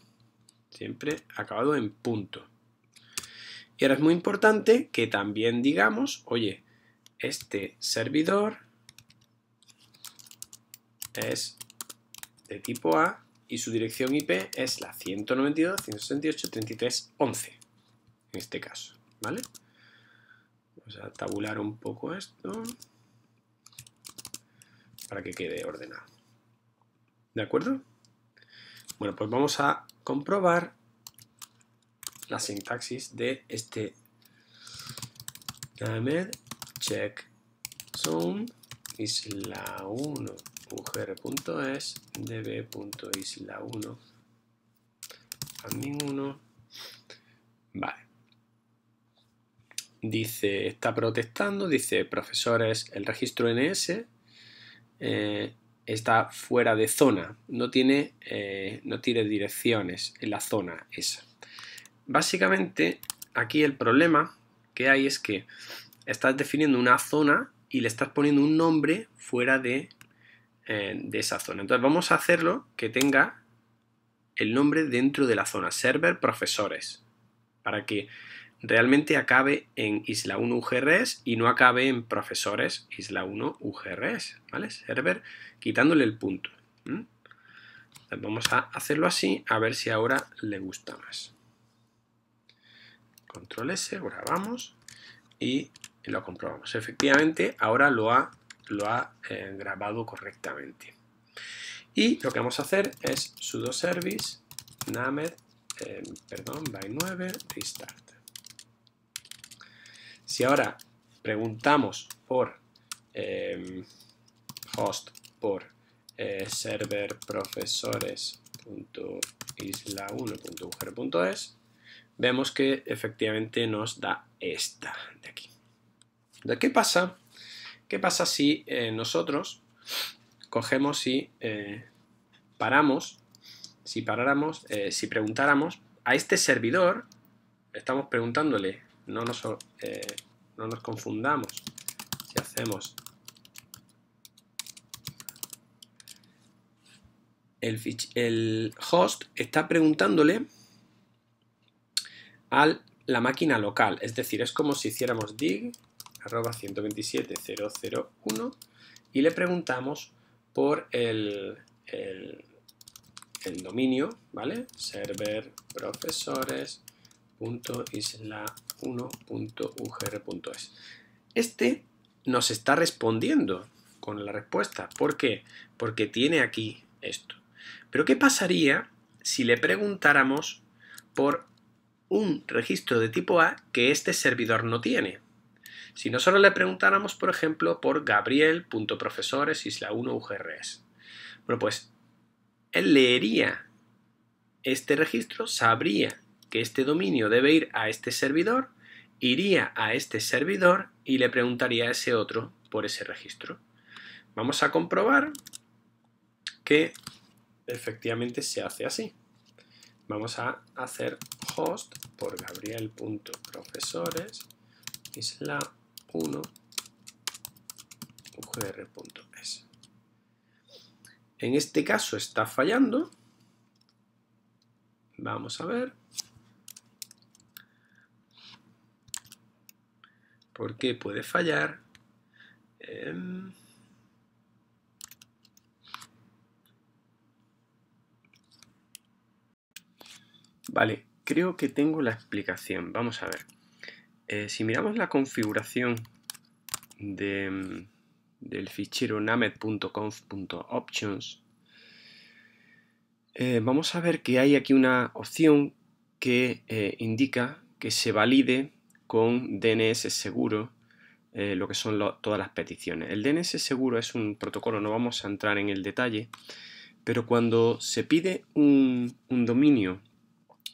Siempre acabado en punto. Y ahora es muy importante que también digamos, oye, este servidor es de tipo A y su dirección IP es la 192.168.33.11 en este caso, ¿vale? Vamos a tabular un poco esto para que quede ordenado. ¿De acuerdo? Bueno, pues vamos a comprobar la sintaxis de este named check zoom isla1 ugr.es db.isla1 admin 1 vale dice está protestando dice profesores el registro ns eh, está fuera de zona no tiene eh, no tiene direcciones en la zona esa básicamente aquí el problema que hay es que estás definiendo una zona y le estás poniendo un nombre fuera eh, de, esa zona. Entonces vamos a hacerlo que tenga el nombre dentro de la zona, server profesores, para que realmente acabe en isla 1 UGRS y no acabe en profesores isla 1 UGRS, ¿vale? Server quitándole el punto. vamos a hacerlo así, a ver si ahora le gusta más. Control S, grabamos y y lo comprobamos. Efectivamente, ahora lo ha, lo ha eh, grabado correctamente. Y lo que vamos a hacer es sudo service named, eh, perdón, by 9 restart. Si ahora preguntamos por em, host, por eh, server profesoresisla vemos que efectivamente nos da esta de aquí. ¿Qué pasa? ¿Qué pasa si eh, nosotros cogemos y eh, paramos, si paráramos, eh, si preguntáramos a este servidor, estamos preguntándole, no nos, confundamos, si hacemos el, el host está preguntándole a la máquina local, es decir, es como si hiciéramos dig arroba 127.001 y le preguntamos por el, el, dominio, ¿vale? serverprofesoresisla 1ugres Este nos está respondiendo con la respuesta. ¿Por qué? Porque tiene aquí esto. Pero ¿qué pasaría si le preguntáramos por un registro de tipo A que este servidor no tiene? Si nosotros le preguntáramos, por ejemplo, por Gabriel.profesores isla 1 UGRS, bueno, pues él leería este registro, sabría que este dominio debe ir a este servidor, iría a este servidor y le preguntaría a ese otro por ese registro. Vamos a comprobar que efectivamente se hace así. Vamos a hacer host por gabriel.profesores isla 1 es En este caso está fallando. Vamos a ver. ¿Por qué puede fallar? Em. Vale, creo que tengo la explicación. Vamos a ver. Eh, si miramos la configuración mm, del fichero named.conf.options, eh, vamos a ver que hay aquí una opción que eh, indica que se valide con DNS seguro lo que son todas las peticiones. El DNS seguro es un protocolo, no vamos a entrar en el detalle, pero cuando se pide un dominio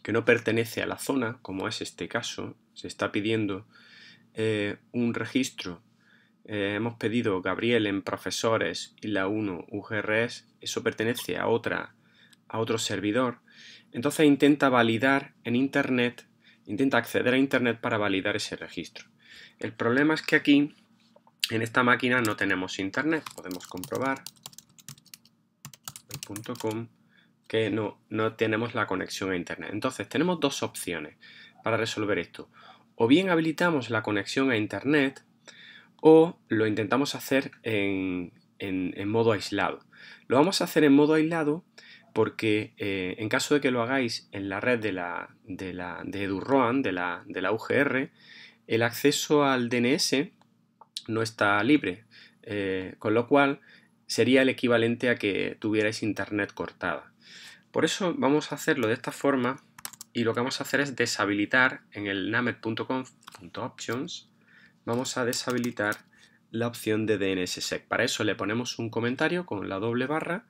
que no pertenece a la zona, como es este caso, se está pidiendo eh, un registro. Eh, hemos pedido Gabriel en profesores y la 1 UGRS, eso pertenece a otra a otro servidor. Entonces intenta validar en internet, intenta acceder a internet para validar ese registro. El problema es que aquí en esta máquina no tenemos internet, podemos comprobar el .com que no tenemos la conexión a internet. Entonces tenemos dos opciones para resolver esto. O bien habilitamos la conexión a Internet o lo intentamos hacer en, modo aislado. Lo vamos a hacer en modo aislado porque eh, en caso de que lo hagáis en la red de la de, la, de de la, UGR, el acceso al DNS no está libre, eh, con lo cual sería el equivalente a que tuvierais internet cortada. Por eso vamos a hacerlo de esta forma y lo que vamos a hacer es deshabilitar en el named.conf.options vamos a deshabilitar la opción de DNSSEC. Para eso le ponemos un comentario con la doble barra,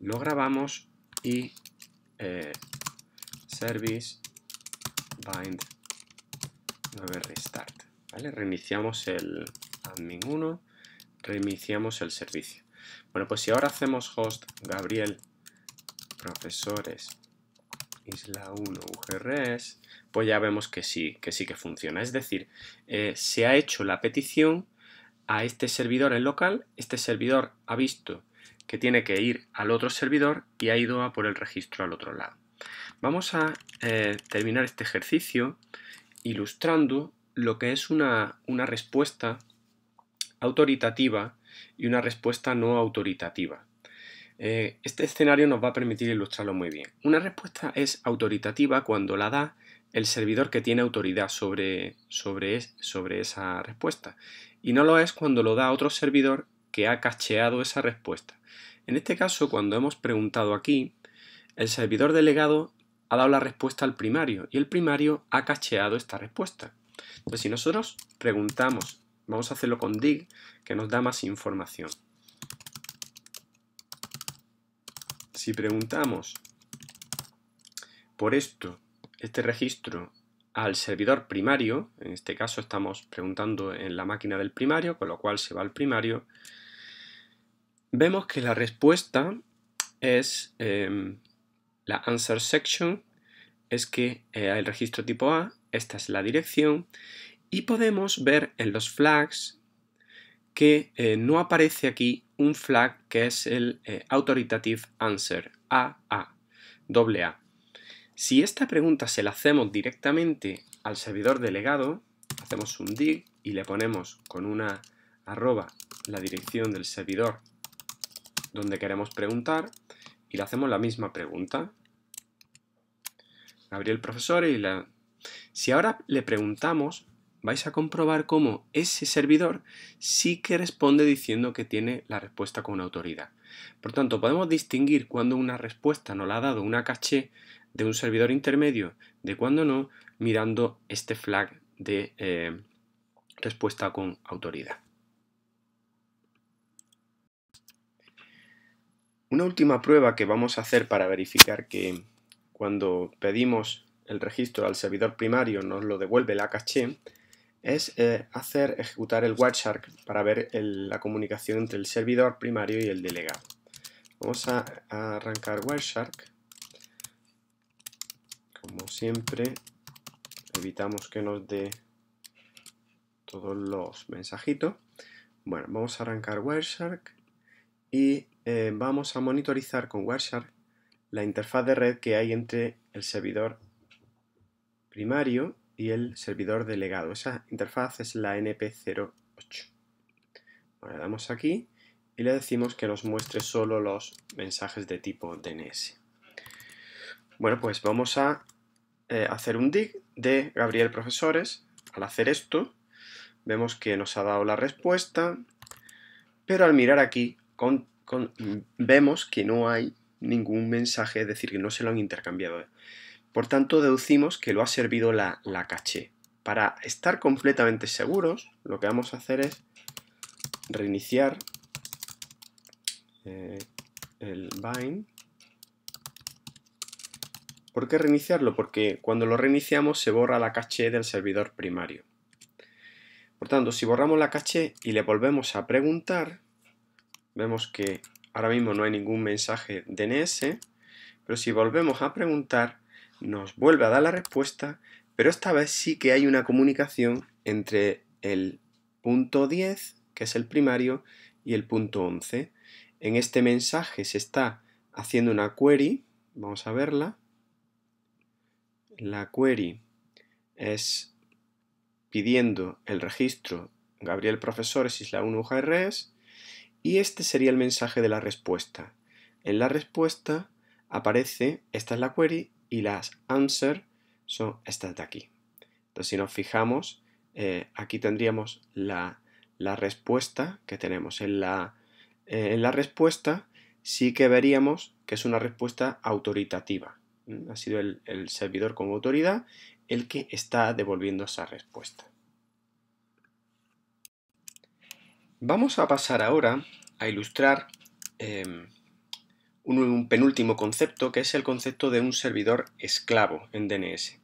lo grabamos y eh, service bind 9 restart. Reiniciamos el admin 1, reiniciamos el servicio. Bueno, pues si ahora hacemos host gabriel profesores isla 1 UGRs, pues ya vemos que sí, que sí que funciona. Es decir, eh, se ha hecho la petición a este servidor en local, este servidor ha visto que tiene que ir al otro servidor y ha ido a por el registro al otro lado. Vamos a eh, terminar este ejercicio ilustrando lo que es una respuesta autoritativa y una respuesta no autoritativa. Eh, este escenario nos va a permitir ilustrarlo muy bien. Una respuesta es autoritativa cuando la da el servidor que tiene autoridad sobre, sobre, sobre esa respuesta y no lo es cuando lo da otro servidor que ha cacheado esa respuesta. En este caso, cuando hemos preguntado aquí, el servidor delegado ha dado la respuesta al primario y el primario ha cacheado esta respuesta. Entonces, si nosotros preguntamos, vamos a hacerlo con dig, que nos da más información. si preguntamos por esto, este registro al servidor primario, en este caso estamos preguntando en la máquina del primario, con lo cual se va al primario, vemos que la respuesta es em, la answer section, es que el eh, registro tipo A, esta es la dirección, y podemos ver en los flags que eh, no aparece aquí un flag que es el eh, authoritative answer, AA, doble A. Si esta pregunta se la hacemos directamente al servidor delegado, hacemos un dig y le ponemos con una arroba la dirección del servidor donde queremos preguntar y le hacemos la misma pregunta. Gabriel el profesor y la... Si ahora le preguntamos vais a comprobar cómo ese servidor sí que responde diciendo que tiene la respuesta con autoridad. Por tanto, podemos distinguir cuando una respuesta nos la ha dado una caché de un servidor intermedio de cuando no mirando este flag de eh, respuesta con autoridad. Una última prueba que vamos a hacer para verificar que cuando pedimos el registro al servidor primario nos lo devuelve la caché es eh, hacer ejecutar el Wireshark para ver la comunicación entre el servidor primario y el delegado. Vamos a, arrancar Wireshark. Como siempre, evitamos que nos dé todos los mensajitos. Bueno, vamos a arrancar Wireshark y eh, vamos a monitorizar con Wireshark la interfaz de red que hay entre el servidor primario y el servidor delegado. Esa interfaz es la NP08. le damos aquí y le decimos que nos muestre solo los mensajes de tipo DNS. Bueno, pues vamos a eh, hacer un dig de Gabriel Profesores. Al hacer esto, vemos que nos ha dado la respuesta, pero al mirar aquí vemos que no hay ningún mensaje, es decir, que no se lo han intercambiado. Por tanto, deducimos que lo ha servido la, caché. Para estar completamente seguros, lo que vamos a hacer es reiniciar eh, el bind. ¿Por qué reiniciarlo? Porque cuando lo reiniciamos se borra la caché del servidor primario. Por tanto, si borramos la caché y le volvemos a preguntar, vemos que ahora mismo no hay ningún mensaje DNS, pero si volvemos a preguntar, nos vuelve a dar la respuesta, pero esta vez sí que hay una comunicación entre el punto 10, que es el primario, y el punto 11. En este mensaje se está haciendo una query, vamos a verla. La query es pidiendo el registro Gabriel Profesores Isla 1 UJRS y este sería el mensaje de la respuesta. En la respuesta aparece, esta es la query, y las answer son estas de aquí. Entonces, si nos fijamos, eh, aquí tendríamos la, respuesta que tenemos. En la, en la respuesta sí que veríamos que es una respuesta autoritativa. ¿Mm? Ha sido el, servidor con autoridad el que está devolviendo esa respuesta. Vamos a pasar ahora a ilustrar em, un, penúltimo concepto que es el concepto de un servidor esclavo en DNS.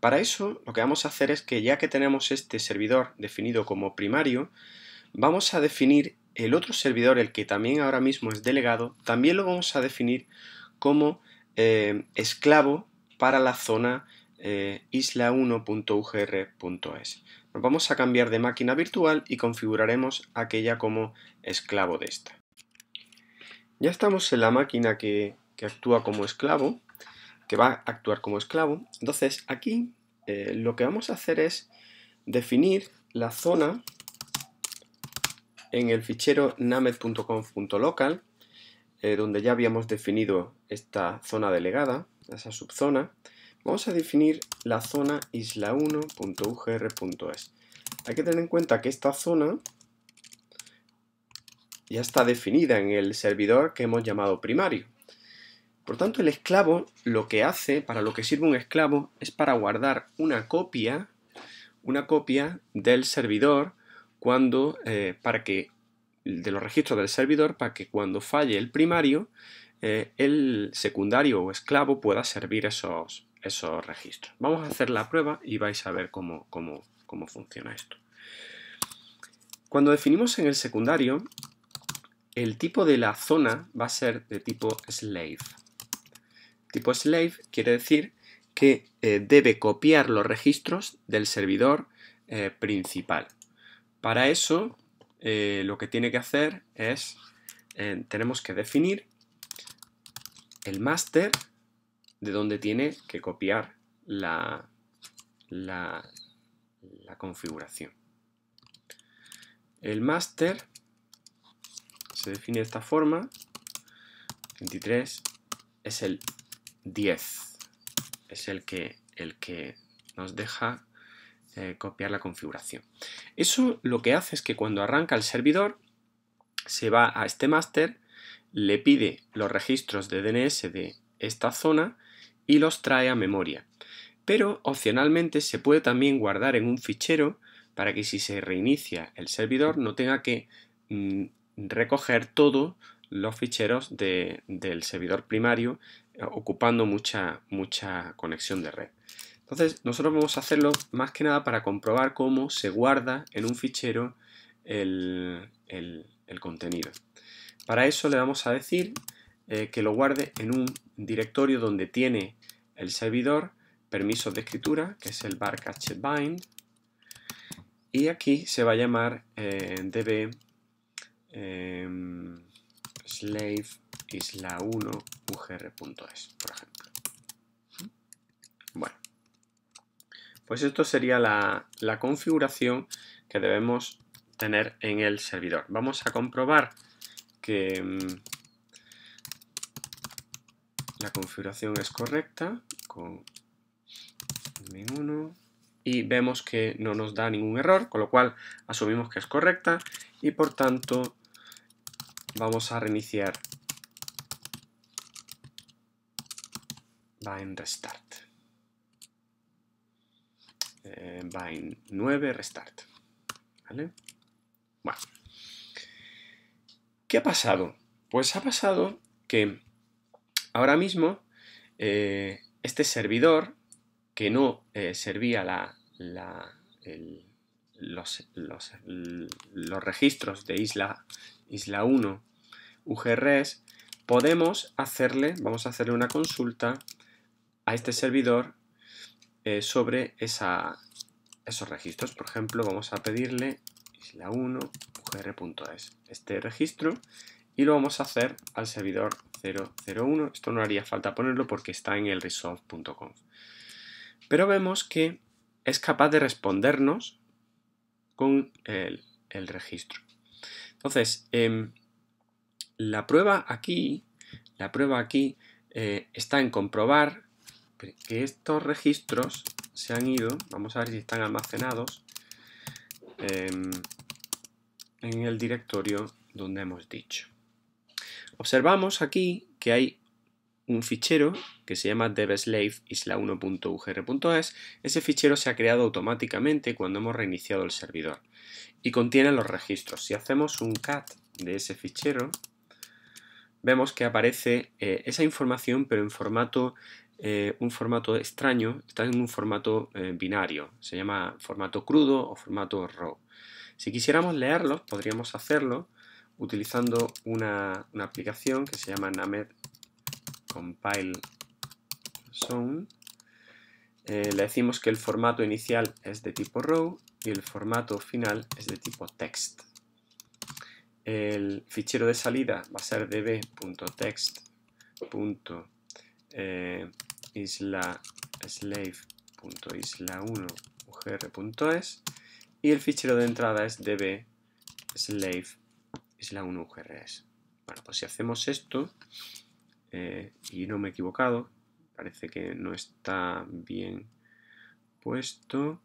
Para eso lo que vamos a hacer es que ya que tenemos este servidor definido como primario, vamos a definir el otro servidor, el que también ahora mismo es delegado, también lo vamos a definir como eh, esclavo para la zona eh, isla1.ugr.es. Nos vamos a cambiar de máquina virtual y configuraremos aquella como esclavo de esta. Ya estamos en la máquina que, actúa como esclavo, que va a actuar como esclavo. Entonces aquí eh, lo que vamos a hacer es definir la zona en el fichero named.conf.local, eh, donde ya habíamos definido esta zona delegada, esa subzona, vamos a definir la zona isla1.ugr.es. Hay que tener en cuenta que esta zona ya está definida en el servidor que hemos llamado primario. Por tanto, el esclavo lo que hace, para lo que sirve un esclavo, es para guardar una copia, una copia del servidor cuando, eh, para que, de los registros del servidor, para que cuando falle el primario, eh, el secundario o esclavo pueda servir esos, esos registros. Vamos a hacer la prueba y vais a ver cómo, cómo, cómo funciona esto. Cuando definimos en el secundario, el tipo de la zona va a ser de tipo slave. Tipo slave quiere decir que eh, debe copiar los registros del servidor eh, principal. Para eso eh, lo que tiene que hacer es, tenemos que definir el master de donde tiene que copiar la, la, la configuración. El master, define de esta forma. 23 es el 10. Es el que, el que nos deja eh, copiar la configuración. Eso lo que hace es que cuando arranca el servidor, se va a este máster, le pide los registros de DNS de esta zona y los trae a memoria. Pero opcionalmente se puede también guardar en un fichero para que si se reinicia el servidor no tenga que mm, recoger todos los ficheros del servidor primario eh, ocupando mucha, mucha conexión de red. Entonces nosotros vamos a hacerlo más que nada para comprobar cómo se guarda en un fichero el, contenido. Para eso le vamos a decir eh, que lo guarde en un directorio donde tiene el servidor permisos de escritura, que es el bar bind, y aquí se va a llamar eh, db Em, slave isla1 ugr.es, por ejemplo. Bueno, pues esto sería la, configuración que debemos tener en el servidor. Vamos a comprobar que em, la configuración es correcta con y vemos que no nos da ningún error, con lo cual asumimos que es correcta y por tanto Vamos a reiniciar. Va en restart. 9 eh, restart. ¿Vale? Bueno. ¿Qué ha pasado? Pues ha pasado que ahora mismo eh, este servidor que no eh, servía la, los, los, registros de isla, isla 1 ugrs, podemos hacerle, vamos a hacerle una consulta a este servidor eh, sobre esa, esos registros. Por ejemplo, vamos a pedirle isla1 ugr.es, este registro, y lo vamos a hacer al servidor 001. Esto no haría falta ponerlo porque está en el resolve.conf. Pero vemos que es capaz de respondernos con el, registro. Entonces, em, la prueba aquí, la prueba aquí eh, está en comprobar que estos registros se han ido, vamos a ver si están almacenados, em, en el directorio donde hemos dicho. Observamos aquí que hay un fichero que se llama devslave isla1.ugr.es. Ese fichero se ha creado automáticamente cuando hemos reiniciado el servidor y contiene los registros. Si hacemos un cat de ese fichero, vemos que aparece eh, esa información pero en formato eh, un formato extraño, está en un formato eh, binario, se llama formato crudo o formato raw. Si quisiéramos leerlo, podríamos hacerlo utilizando una, una aplicación que se llama Named compile zone, eh, le decimos que el formato inicial es de tipo row y el formato final es de tipo text. El fichero de salida va a ser db.text.isla.slave.isla1ugr.es eh, y el fichero de entrada es db slave isla 1 ugres Bueno, pues si hacemos esto, eh, y no me he equivocado, parece que no está bien puesto,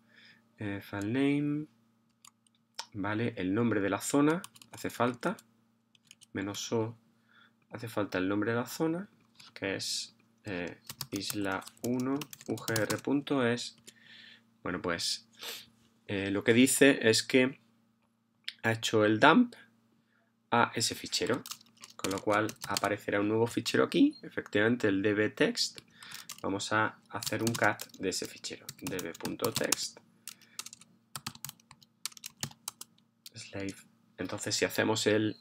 eh, filename, vale, el nombre de la zona hace falta, menos o, hace falta el nombre de la zona, que es eh, isla 1 ugr.es, bueno pues eh, lo que dice es que ha hecho el dump a ese fichero con lo cual aparecerá un nuevo fichero aquí, efectivamente el db.text, Vamos a hacer un cat de ese fichero, db.text. Slave. Entonces si hacemos el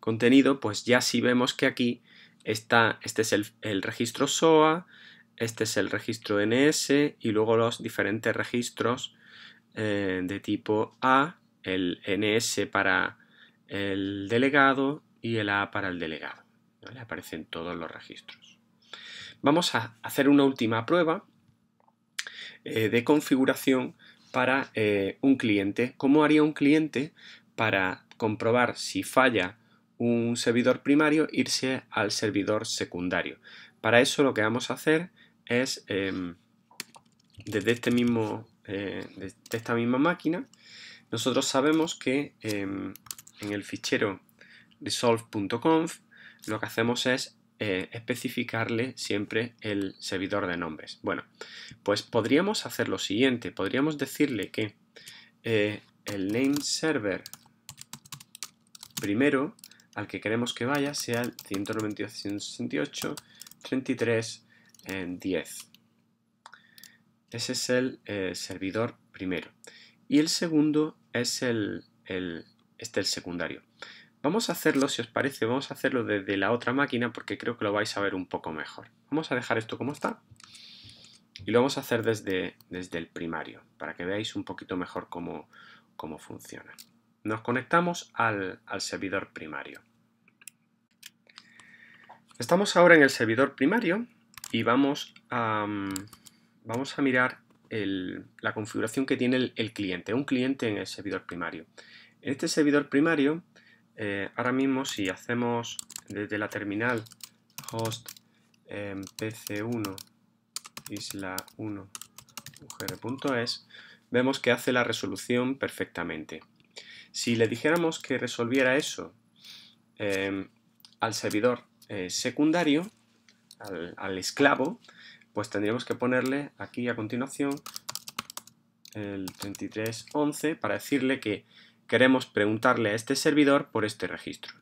contenido, pues ya sí vemos que aquí está, este es el, registro SOA, este es el registro NS y luego los diferentes registros eh, de tipo A, el NS para el delegado, y el A para el delegado. Aparecen todos los registros. Vamos a hacer una última prueba eh, de configuración para eh, un cliente. ¿Cómo haría un cliente para comprobar si falla un servidor primario, irse al servidor secundario? Para eso lo que vamos a hacer es, em, desde, este mismo, desde eh, esta misma máquina, nosotros sabemos que em, en el fichero resolve.conf, lo que hacemos es eh, especificarle siempre el servidor de nombres. Bueno, pues podríamos hacer lo siguiente. Podríamos decirle que eh, el name server primero al que queremos que vaya sea el 192.168.33.10 eh, Ese es el servidor primero. Y el segundo es el, el, este el secundario. Vamos a hacerlo, si os parece, vamos a hacerlo desde la otra máquina porque creo que lo vais a ver un poco mejor. Vamos a dejar esto como está y lo vamos a hacer desde, desde el primario para que veáis un poquito mejor cómo, funciona. Nos conectamos al, servidor primario. Estamos ahora en el servidor primario y vamos a, mm, vamos a mirar la configuración que tiene el, el cliente, un cliente en el servidor primario. En este servidor primario eh, ahora mismo si hacemos desde la terminal host eh, pc1 isla1 vemos que hace la resolución perfectamente. Si le dijéramos que resolviera eso eh, al servidor secundario, al, al esclavo, pues tendríamos que ponerle aquí a continuación el 3311 para decirle que queremos preguntarle a este servidor por este registro.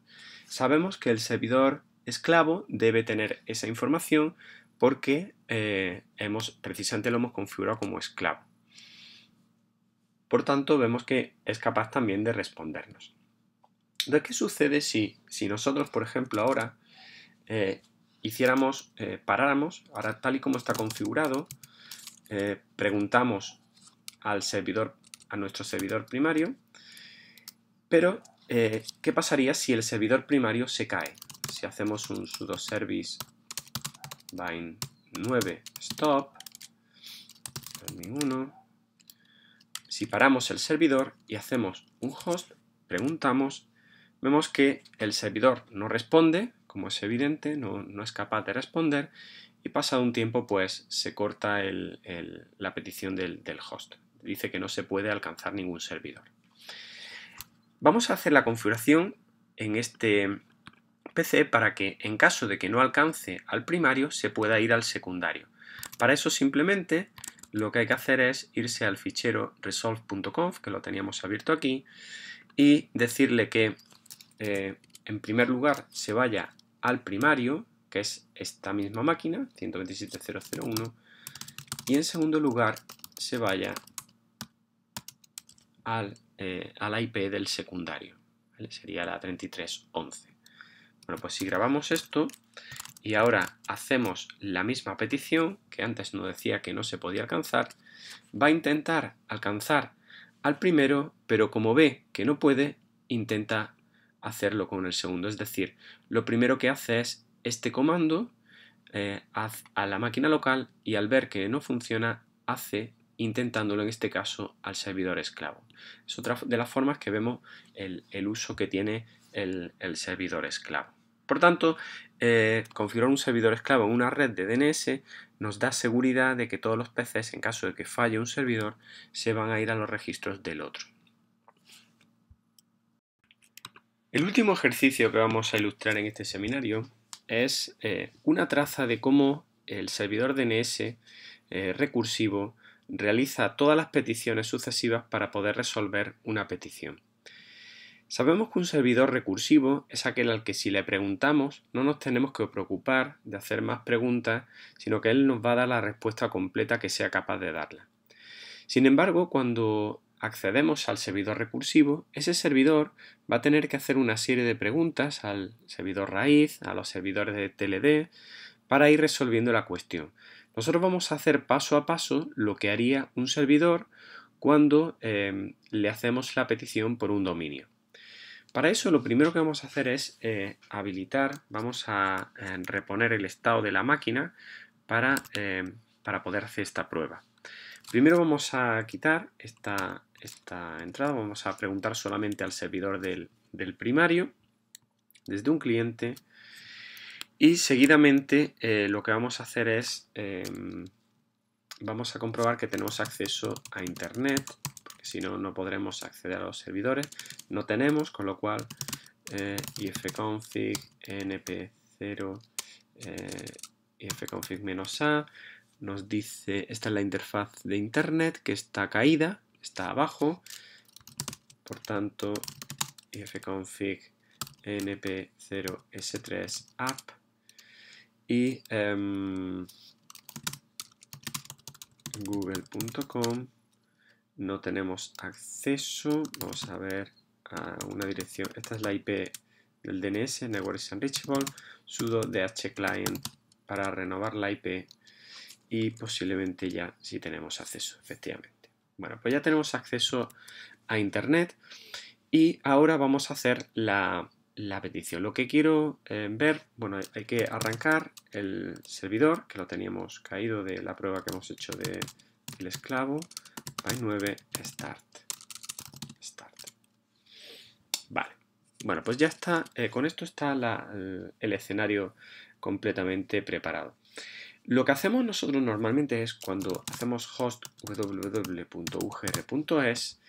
Sabemos que el servidor esclavo debe tener esa información porque eh, hemos, precisamente lo hemos configurado como esclavo. Por tanto, vemos que es capaz también de respondernos. ¿De ¿qué sucede si, si nosotros, por ejemplo, ahora eh, hiciéramos, eh, paráramos, ahora tal y como está configurado, preguntamos al servidor, a nuestro servidor primario, pero, eh, ¿qué pasaría si el servidor primario se cae? Si hacemos un sudo service bind 9 stop, si paramos el servidor y hacemos un host, preguntamos, vemos que el servidor no responde, como es evidente, no, es capaz de responder, y pasado un tiempo pues se corta la petición del host. Dice que no se puede alcanzar ningún servidor. Vamos a hacer la configuración en este PC para que en caso de que no alcance al primario se pueda ir al secundario. Para eso simplemente lo que hay que hacer es irse al fichero resolve.conf que lo teníamos abierto aquí y decirle que eh, en primer lugar se vaya al primario que es esta misma máquina 127.001 y en segundo lugar se vaya al eh, a la IP del secundario. Sería la 3311. Bueno, pues si grabamos esto y ahora hacemos la misma petición que antes nos decía que no se podía alcanzar, va a intentar alcanzar al primero, pero como ve que no puede, intenta hacerlo con el segundo. Es decir, lo primero que hace es este comando eh, a la máquina local y al ver que no funciona, hace intentándolo en este caso al servidor esclavo. Es otra de las formas que vemos el, uso que tiene el, servidor esclavo. Por tanto, eh, configurar un servidor esclavo en una red de DNS nos da seguridad de que todos los PCs, en caso de que falle un servidor, se van a ir a los registros del otro. El último ejercicio que vamos a ilustrar en este seminario es eh, una traza de cómo el servidor DNS eh, recursivo realiza todas las peticiones sucesivas para poder resolver una petición. Sabemos que un servidor recursivo es aquel al que si le preguntamos no nos tenemos que preocupar de hacer más preguntas, sino que él nos va a dar la respuesta completa que sea capaz de darla. Sin embargo, cuando accedemos al servidor recursivo, ese servidor va a tener que hacer una serie de preguntas al servidor raíz, a los servidores de TLD, para ir resolviendo la cuestión. Nosotros vamos a hacer paso a paso lo que haría un servidor cuando em, le hacemos la petición por un dominio. Para eso lo primero que vamos a hacer es eh, habilitar, vamos a eh, reponer el estado de la máquina em, para, poder hacer esta prueba. Primero vamos a quitar esta, esta entrada, vamos a preguntar solamente al servidor del, del primario desde un cliente y seguidamente eh, lo que vamos a hacer es, em, vamos a comprobar que tenemos acceso a Internet, porque si no, no podremos acceder a los servidores. No tenemos, con lo cual eh, ifconfig np0 eh, ifconfig-a nos dice, esta es la interfaz de Internet que está caída, está abajo, por tanto ifconfig np0s3 app y em, google.com no tenemos acceso. Vamos a ver a una dirección. Esta es la IP del DNS, Network is Unreachable, sudo dhclient para renovar la IP y posiblemente ya si tenemos acceso, efectivamente. Bueno, pues ya tenemos acceso a Internet y ahora vamos a hacer la, la petición. Lo que quiero eh, ver, bueno, hay que arrancar el servidor, que lo teníamos caído de la prueba que hemos hecho del el esclavo, py9 start. start. Vale, bueno, pues ya está, eh, con esto está eh, el, escenario completamente preparado. Lo que hacemos nosotros normalmente es cuando hacemos host www.ugr.es,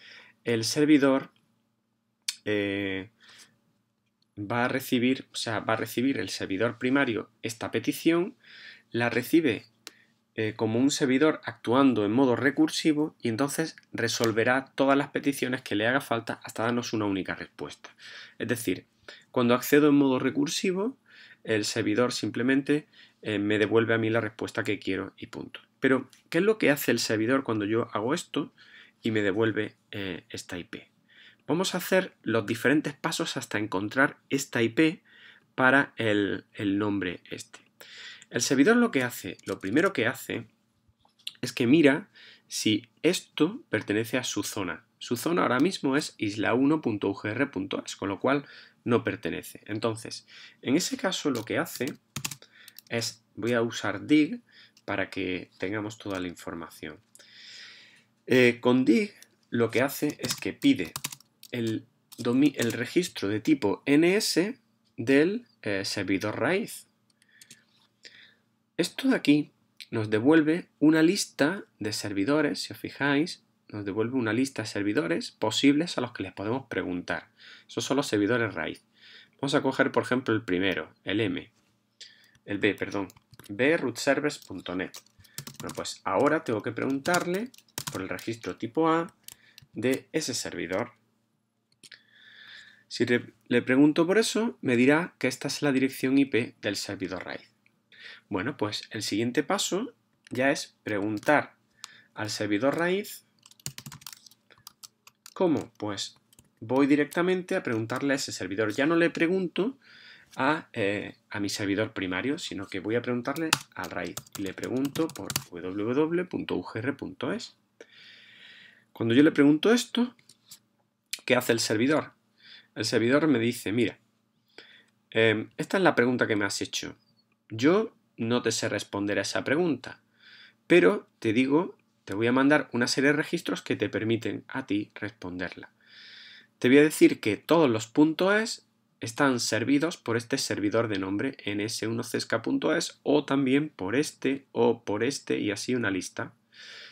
el servidor va a recibir, o sea, va a recibir el servidor primario esta petición, la recibe eh, como un servidor actuando en modo recursivo y entonces resolverá todas las peticiones que le haga falta hasta darnos una única respuesta. Es decir, cuando accedo en modo recursivo, el servidor simplemente eh, me devuelve a mí la respuesta que quiero y punto. Pero, ¿qué es lo que hace el servidor cuando yo hago esto y me devuelve eh, esta IP? Vamos a hacer los diferentes pasos hasta encontrar esta IP para el, nombre este. El servidor lo que hace, lo primero que hace es que mira si esto pertenece a su zona. Su zona ahora mismo es isla1.ugr.es, con lo cual no pertenece. Entonces, en ese caso lo que hace es, voy a usar dig para que tengamos toda la información. Eh, con dig lo que hace es que pide el, registro de tipo NS del eh, servidor raíz. Esto de aquí nos devuelve una lista de servidores, si os fijáis, nos devuelve una lista de servidores posibles a los que les podemos preguntar. Esos son los servidores raíz. Vamos a coger, por ejemplo, el primero, el M, el B, perdón, brootservice.net. Bueno, pues ahora tengo que preguntarle por el registro tipo A de ese servidor. Si le pregunto por eso, me dirá que esta es la dirección IP del servidor raíz. Bueno, pues el siguiente paso ya es preguntar al servidor raíz. ¿Cómo? Pues voy directamente a preguntarle a ese servidor. Ya no le pregunto a, eh, mi servidor primario, sino que voy a preguntarle al raíz. le pregunto por www.ugr.es. Cuando yo le pregunto esto, ¿qué hace el servidor? El servidor me dice, mira, em, esta es la pregunta que me has hecho. Yo no te sé responder a esa pregunta, pero te digo, te voy a mandar una serie de registros que te permiten a ti responderla. Te voy a decir que todos los .es están servidos por este servidor de nombre ns1cesca.es o también por este o por este y así una lista.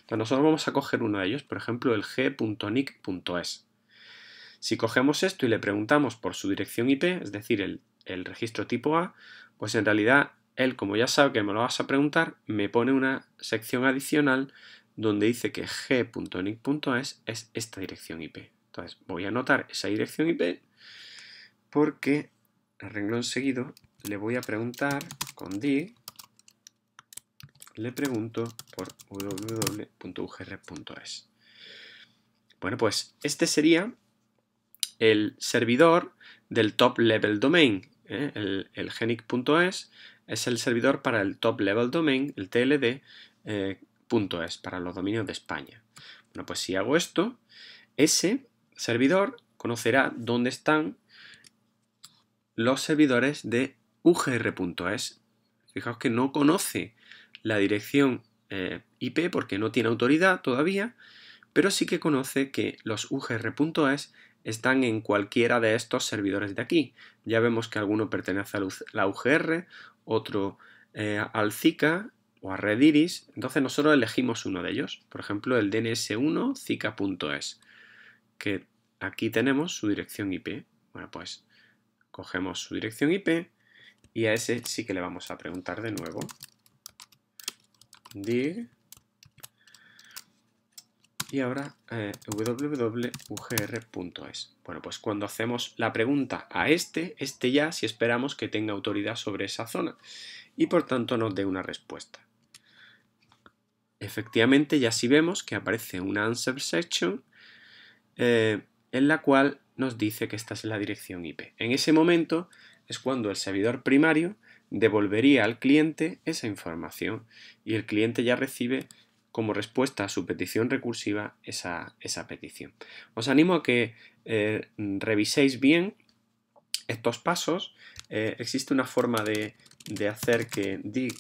Entonces nosotros vamos a coger uno de ellos, por ejemplo el g.nic.es. Si cogemos esto y le preguntamos por su dirección IP, es decir, el, registro tipo A, pues en realidad él, como ya sabe que me lo vas a preguntar, me pone una sección adicional donde dice que g.nic.es es esta dirección IP. Entonces voy a anotar esa dirección IP porque el renglón seguido le voy a preguntar con dig le pregunto por www.ugr.es. Bueno, pues este sería el servidor del top level domain. ¿eh? El, genic.es es el servidor para el top level domain, el tld.es, eh, para los dominios de España. Bueno, pues si hago esto, ese servidor conocerá dónde están los servidores de ugr.es. Fijaos que no conoce la dirección eh, IP porque no tiene autoridad todavía, pero sí que conoce que los ugr.es están en cualquiera de estos servidores de aquí. Ya vemos que alguno pertenece a la UGR, otro eh, al Zika o a Rediris. Entonces nosotros elegimos uno de ellos. Por ejemplo, el dns1 zika.es, que aquí tenemos su dirección IP. Bueno, pues cogemos su dirección IP y a ese sí que le vamos a preguntar de nuevo. Dig y ahora eh, www.ugr.es. Bueno, pues cuando hacemos la pregunta a este, este ya, si esperamos que tenga autoridad sobre esa zona y por tanto nos dé una respuesta. Efectivamente, ya si sí vemos que aparece una answer section eh, en la cual nos dice que esta es la dirección IP. En ese momento es cuando el servidor primario devolvería al cliente esa información y el cliente ya recibe como respuesta a su petición recursiva esa, esa petición. Os animo a que eh, reviséis bien estos pasos. Eh, existe una forma de, hacer que dig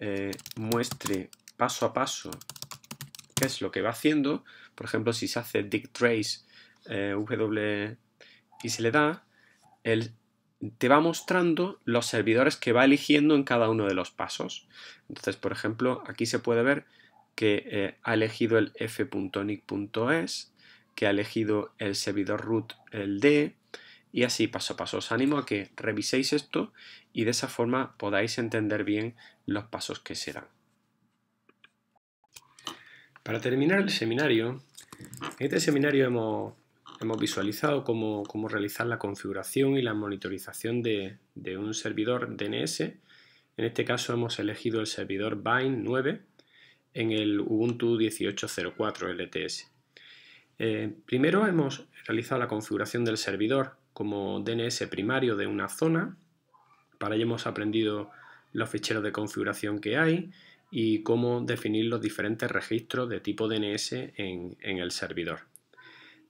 eh, muestre paso a paso qué es lo que va haciendo. Por ejemplo, si se hace dig trace w y se le da, te va mostrando los servidores que va eligiendo en cada uno de los pasos. Entonces, por ejemplo, aquí se puede ver que eh, ha elegido el f.nic.es, que ha elegido el servidor root, el D, y así paso a paso. Os animo a que reviséis esto y de esa forma podáis entender bien los pasos que serán. Para terminar el seminario, en este seminario hemos, visualizado cómo, realizar la configuración y la monitorización de, de un servidor DNS. En este caso hemos elegido el servidor Bind 9 en el Ubuntu 18.04 LTS. Eh, primero hemos realizado la configuración del servidor como DNS primario de una zona. Para ello hemos aprendido los ficheros de configuración que hay y cómo definir los diferentes registros de tipo DNS en, el servidor.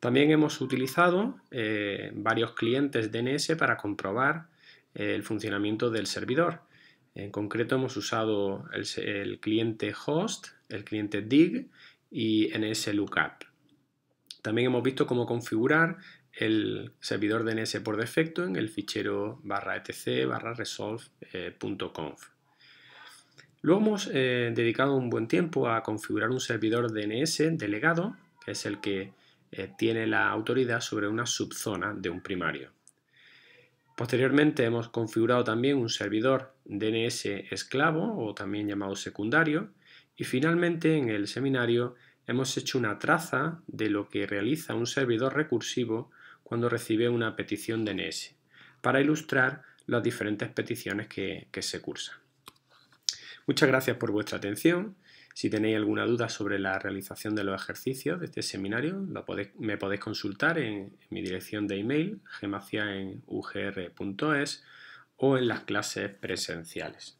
También hemos utilizado eh, varios clientes DNS para comprobar eh, el funcionamiento del servidor. En concreto hemos usado el, cliente host, el cliente dig y nslookup. También hemos visto cómo configurar el servidor DNS por defecto en el fichero barra etc barra resolve.conf. Eh, Luego hemos eh, dedicado un buen tiempo a configurar un servidor DNS delegado, que es el que eh, tiene la autoridad sobre una subzona de un primario. Posteriormente hemos configurado también un servidor DNS esclavo o también llamado secundario y finalmente en el seminario hemos hecho una traza de lo que realiza un servidor recursivo cuando recibe una petición DNS para ilustrar las diferentes peticiones que, se cursan. Muchas gracias por vuestra atención. Si tenéis alguna duda sobre la realización de los ejercicios de este seminario, me podéis consultar en, en, mi dirección de email gemaciaenugr.es o en las clases presenciales.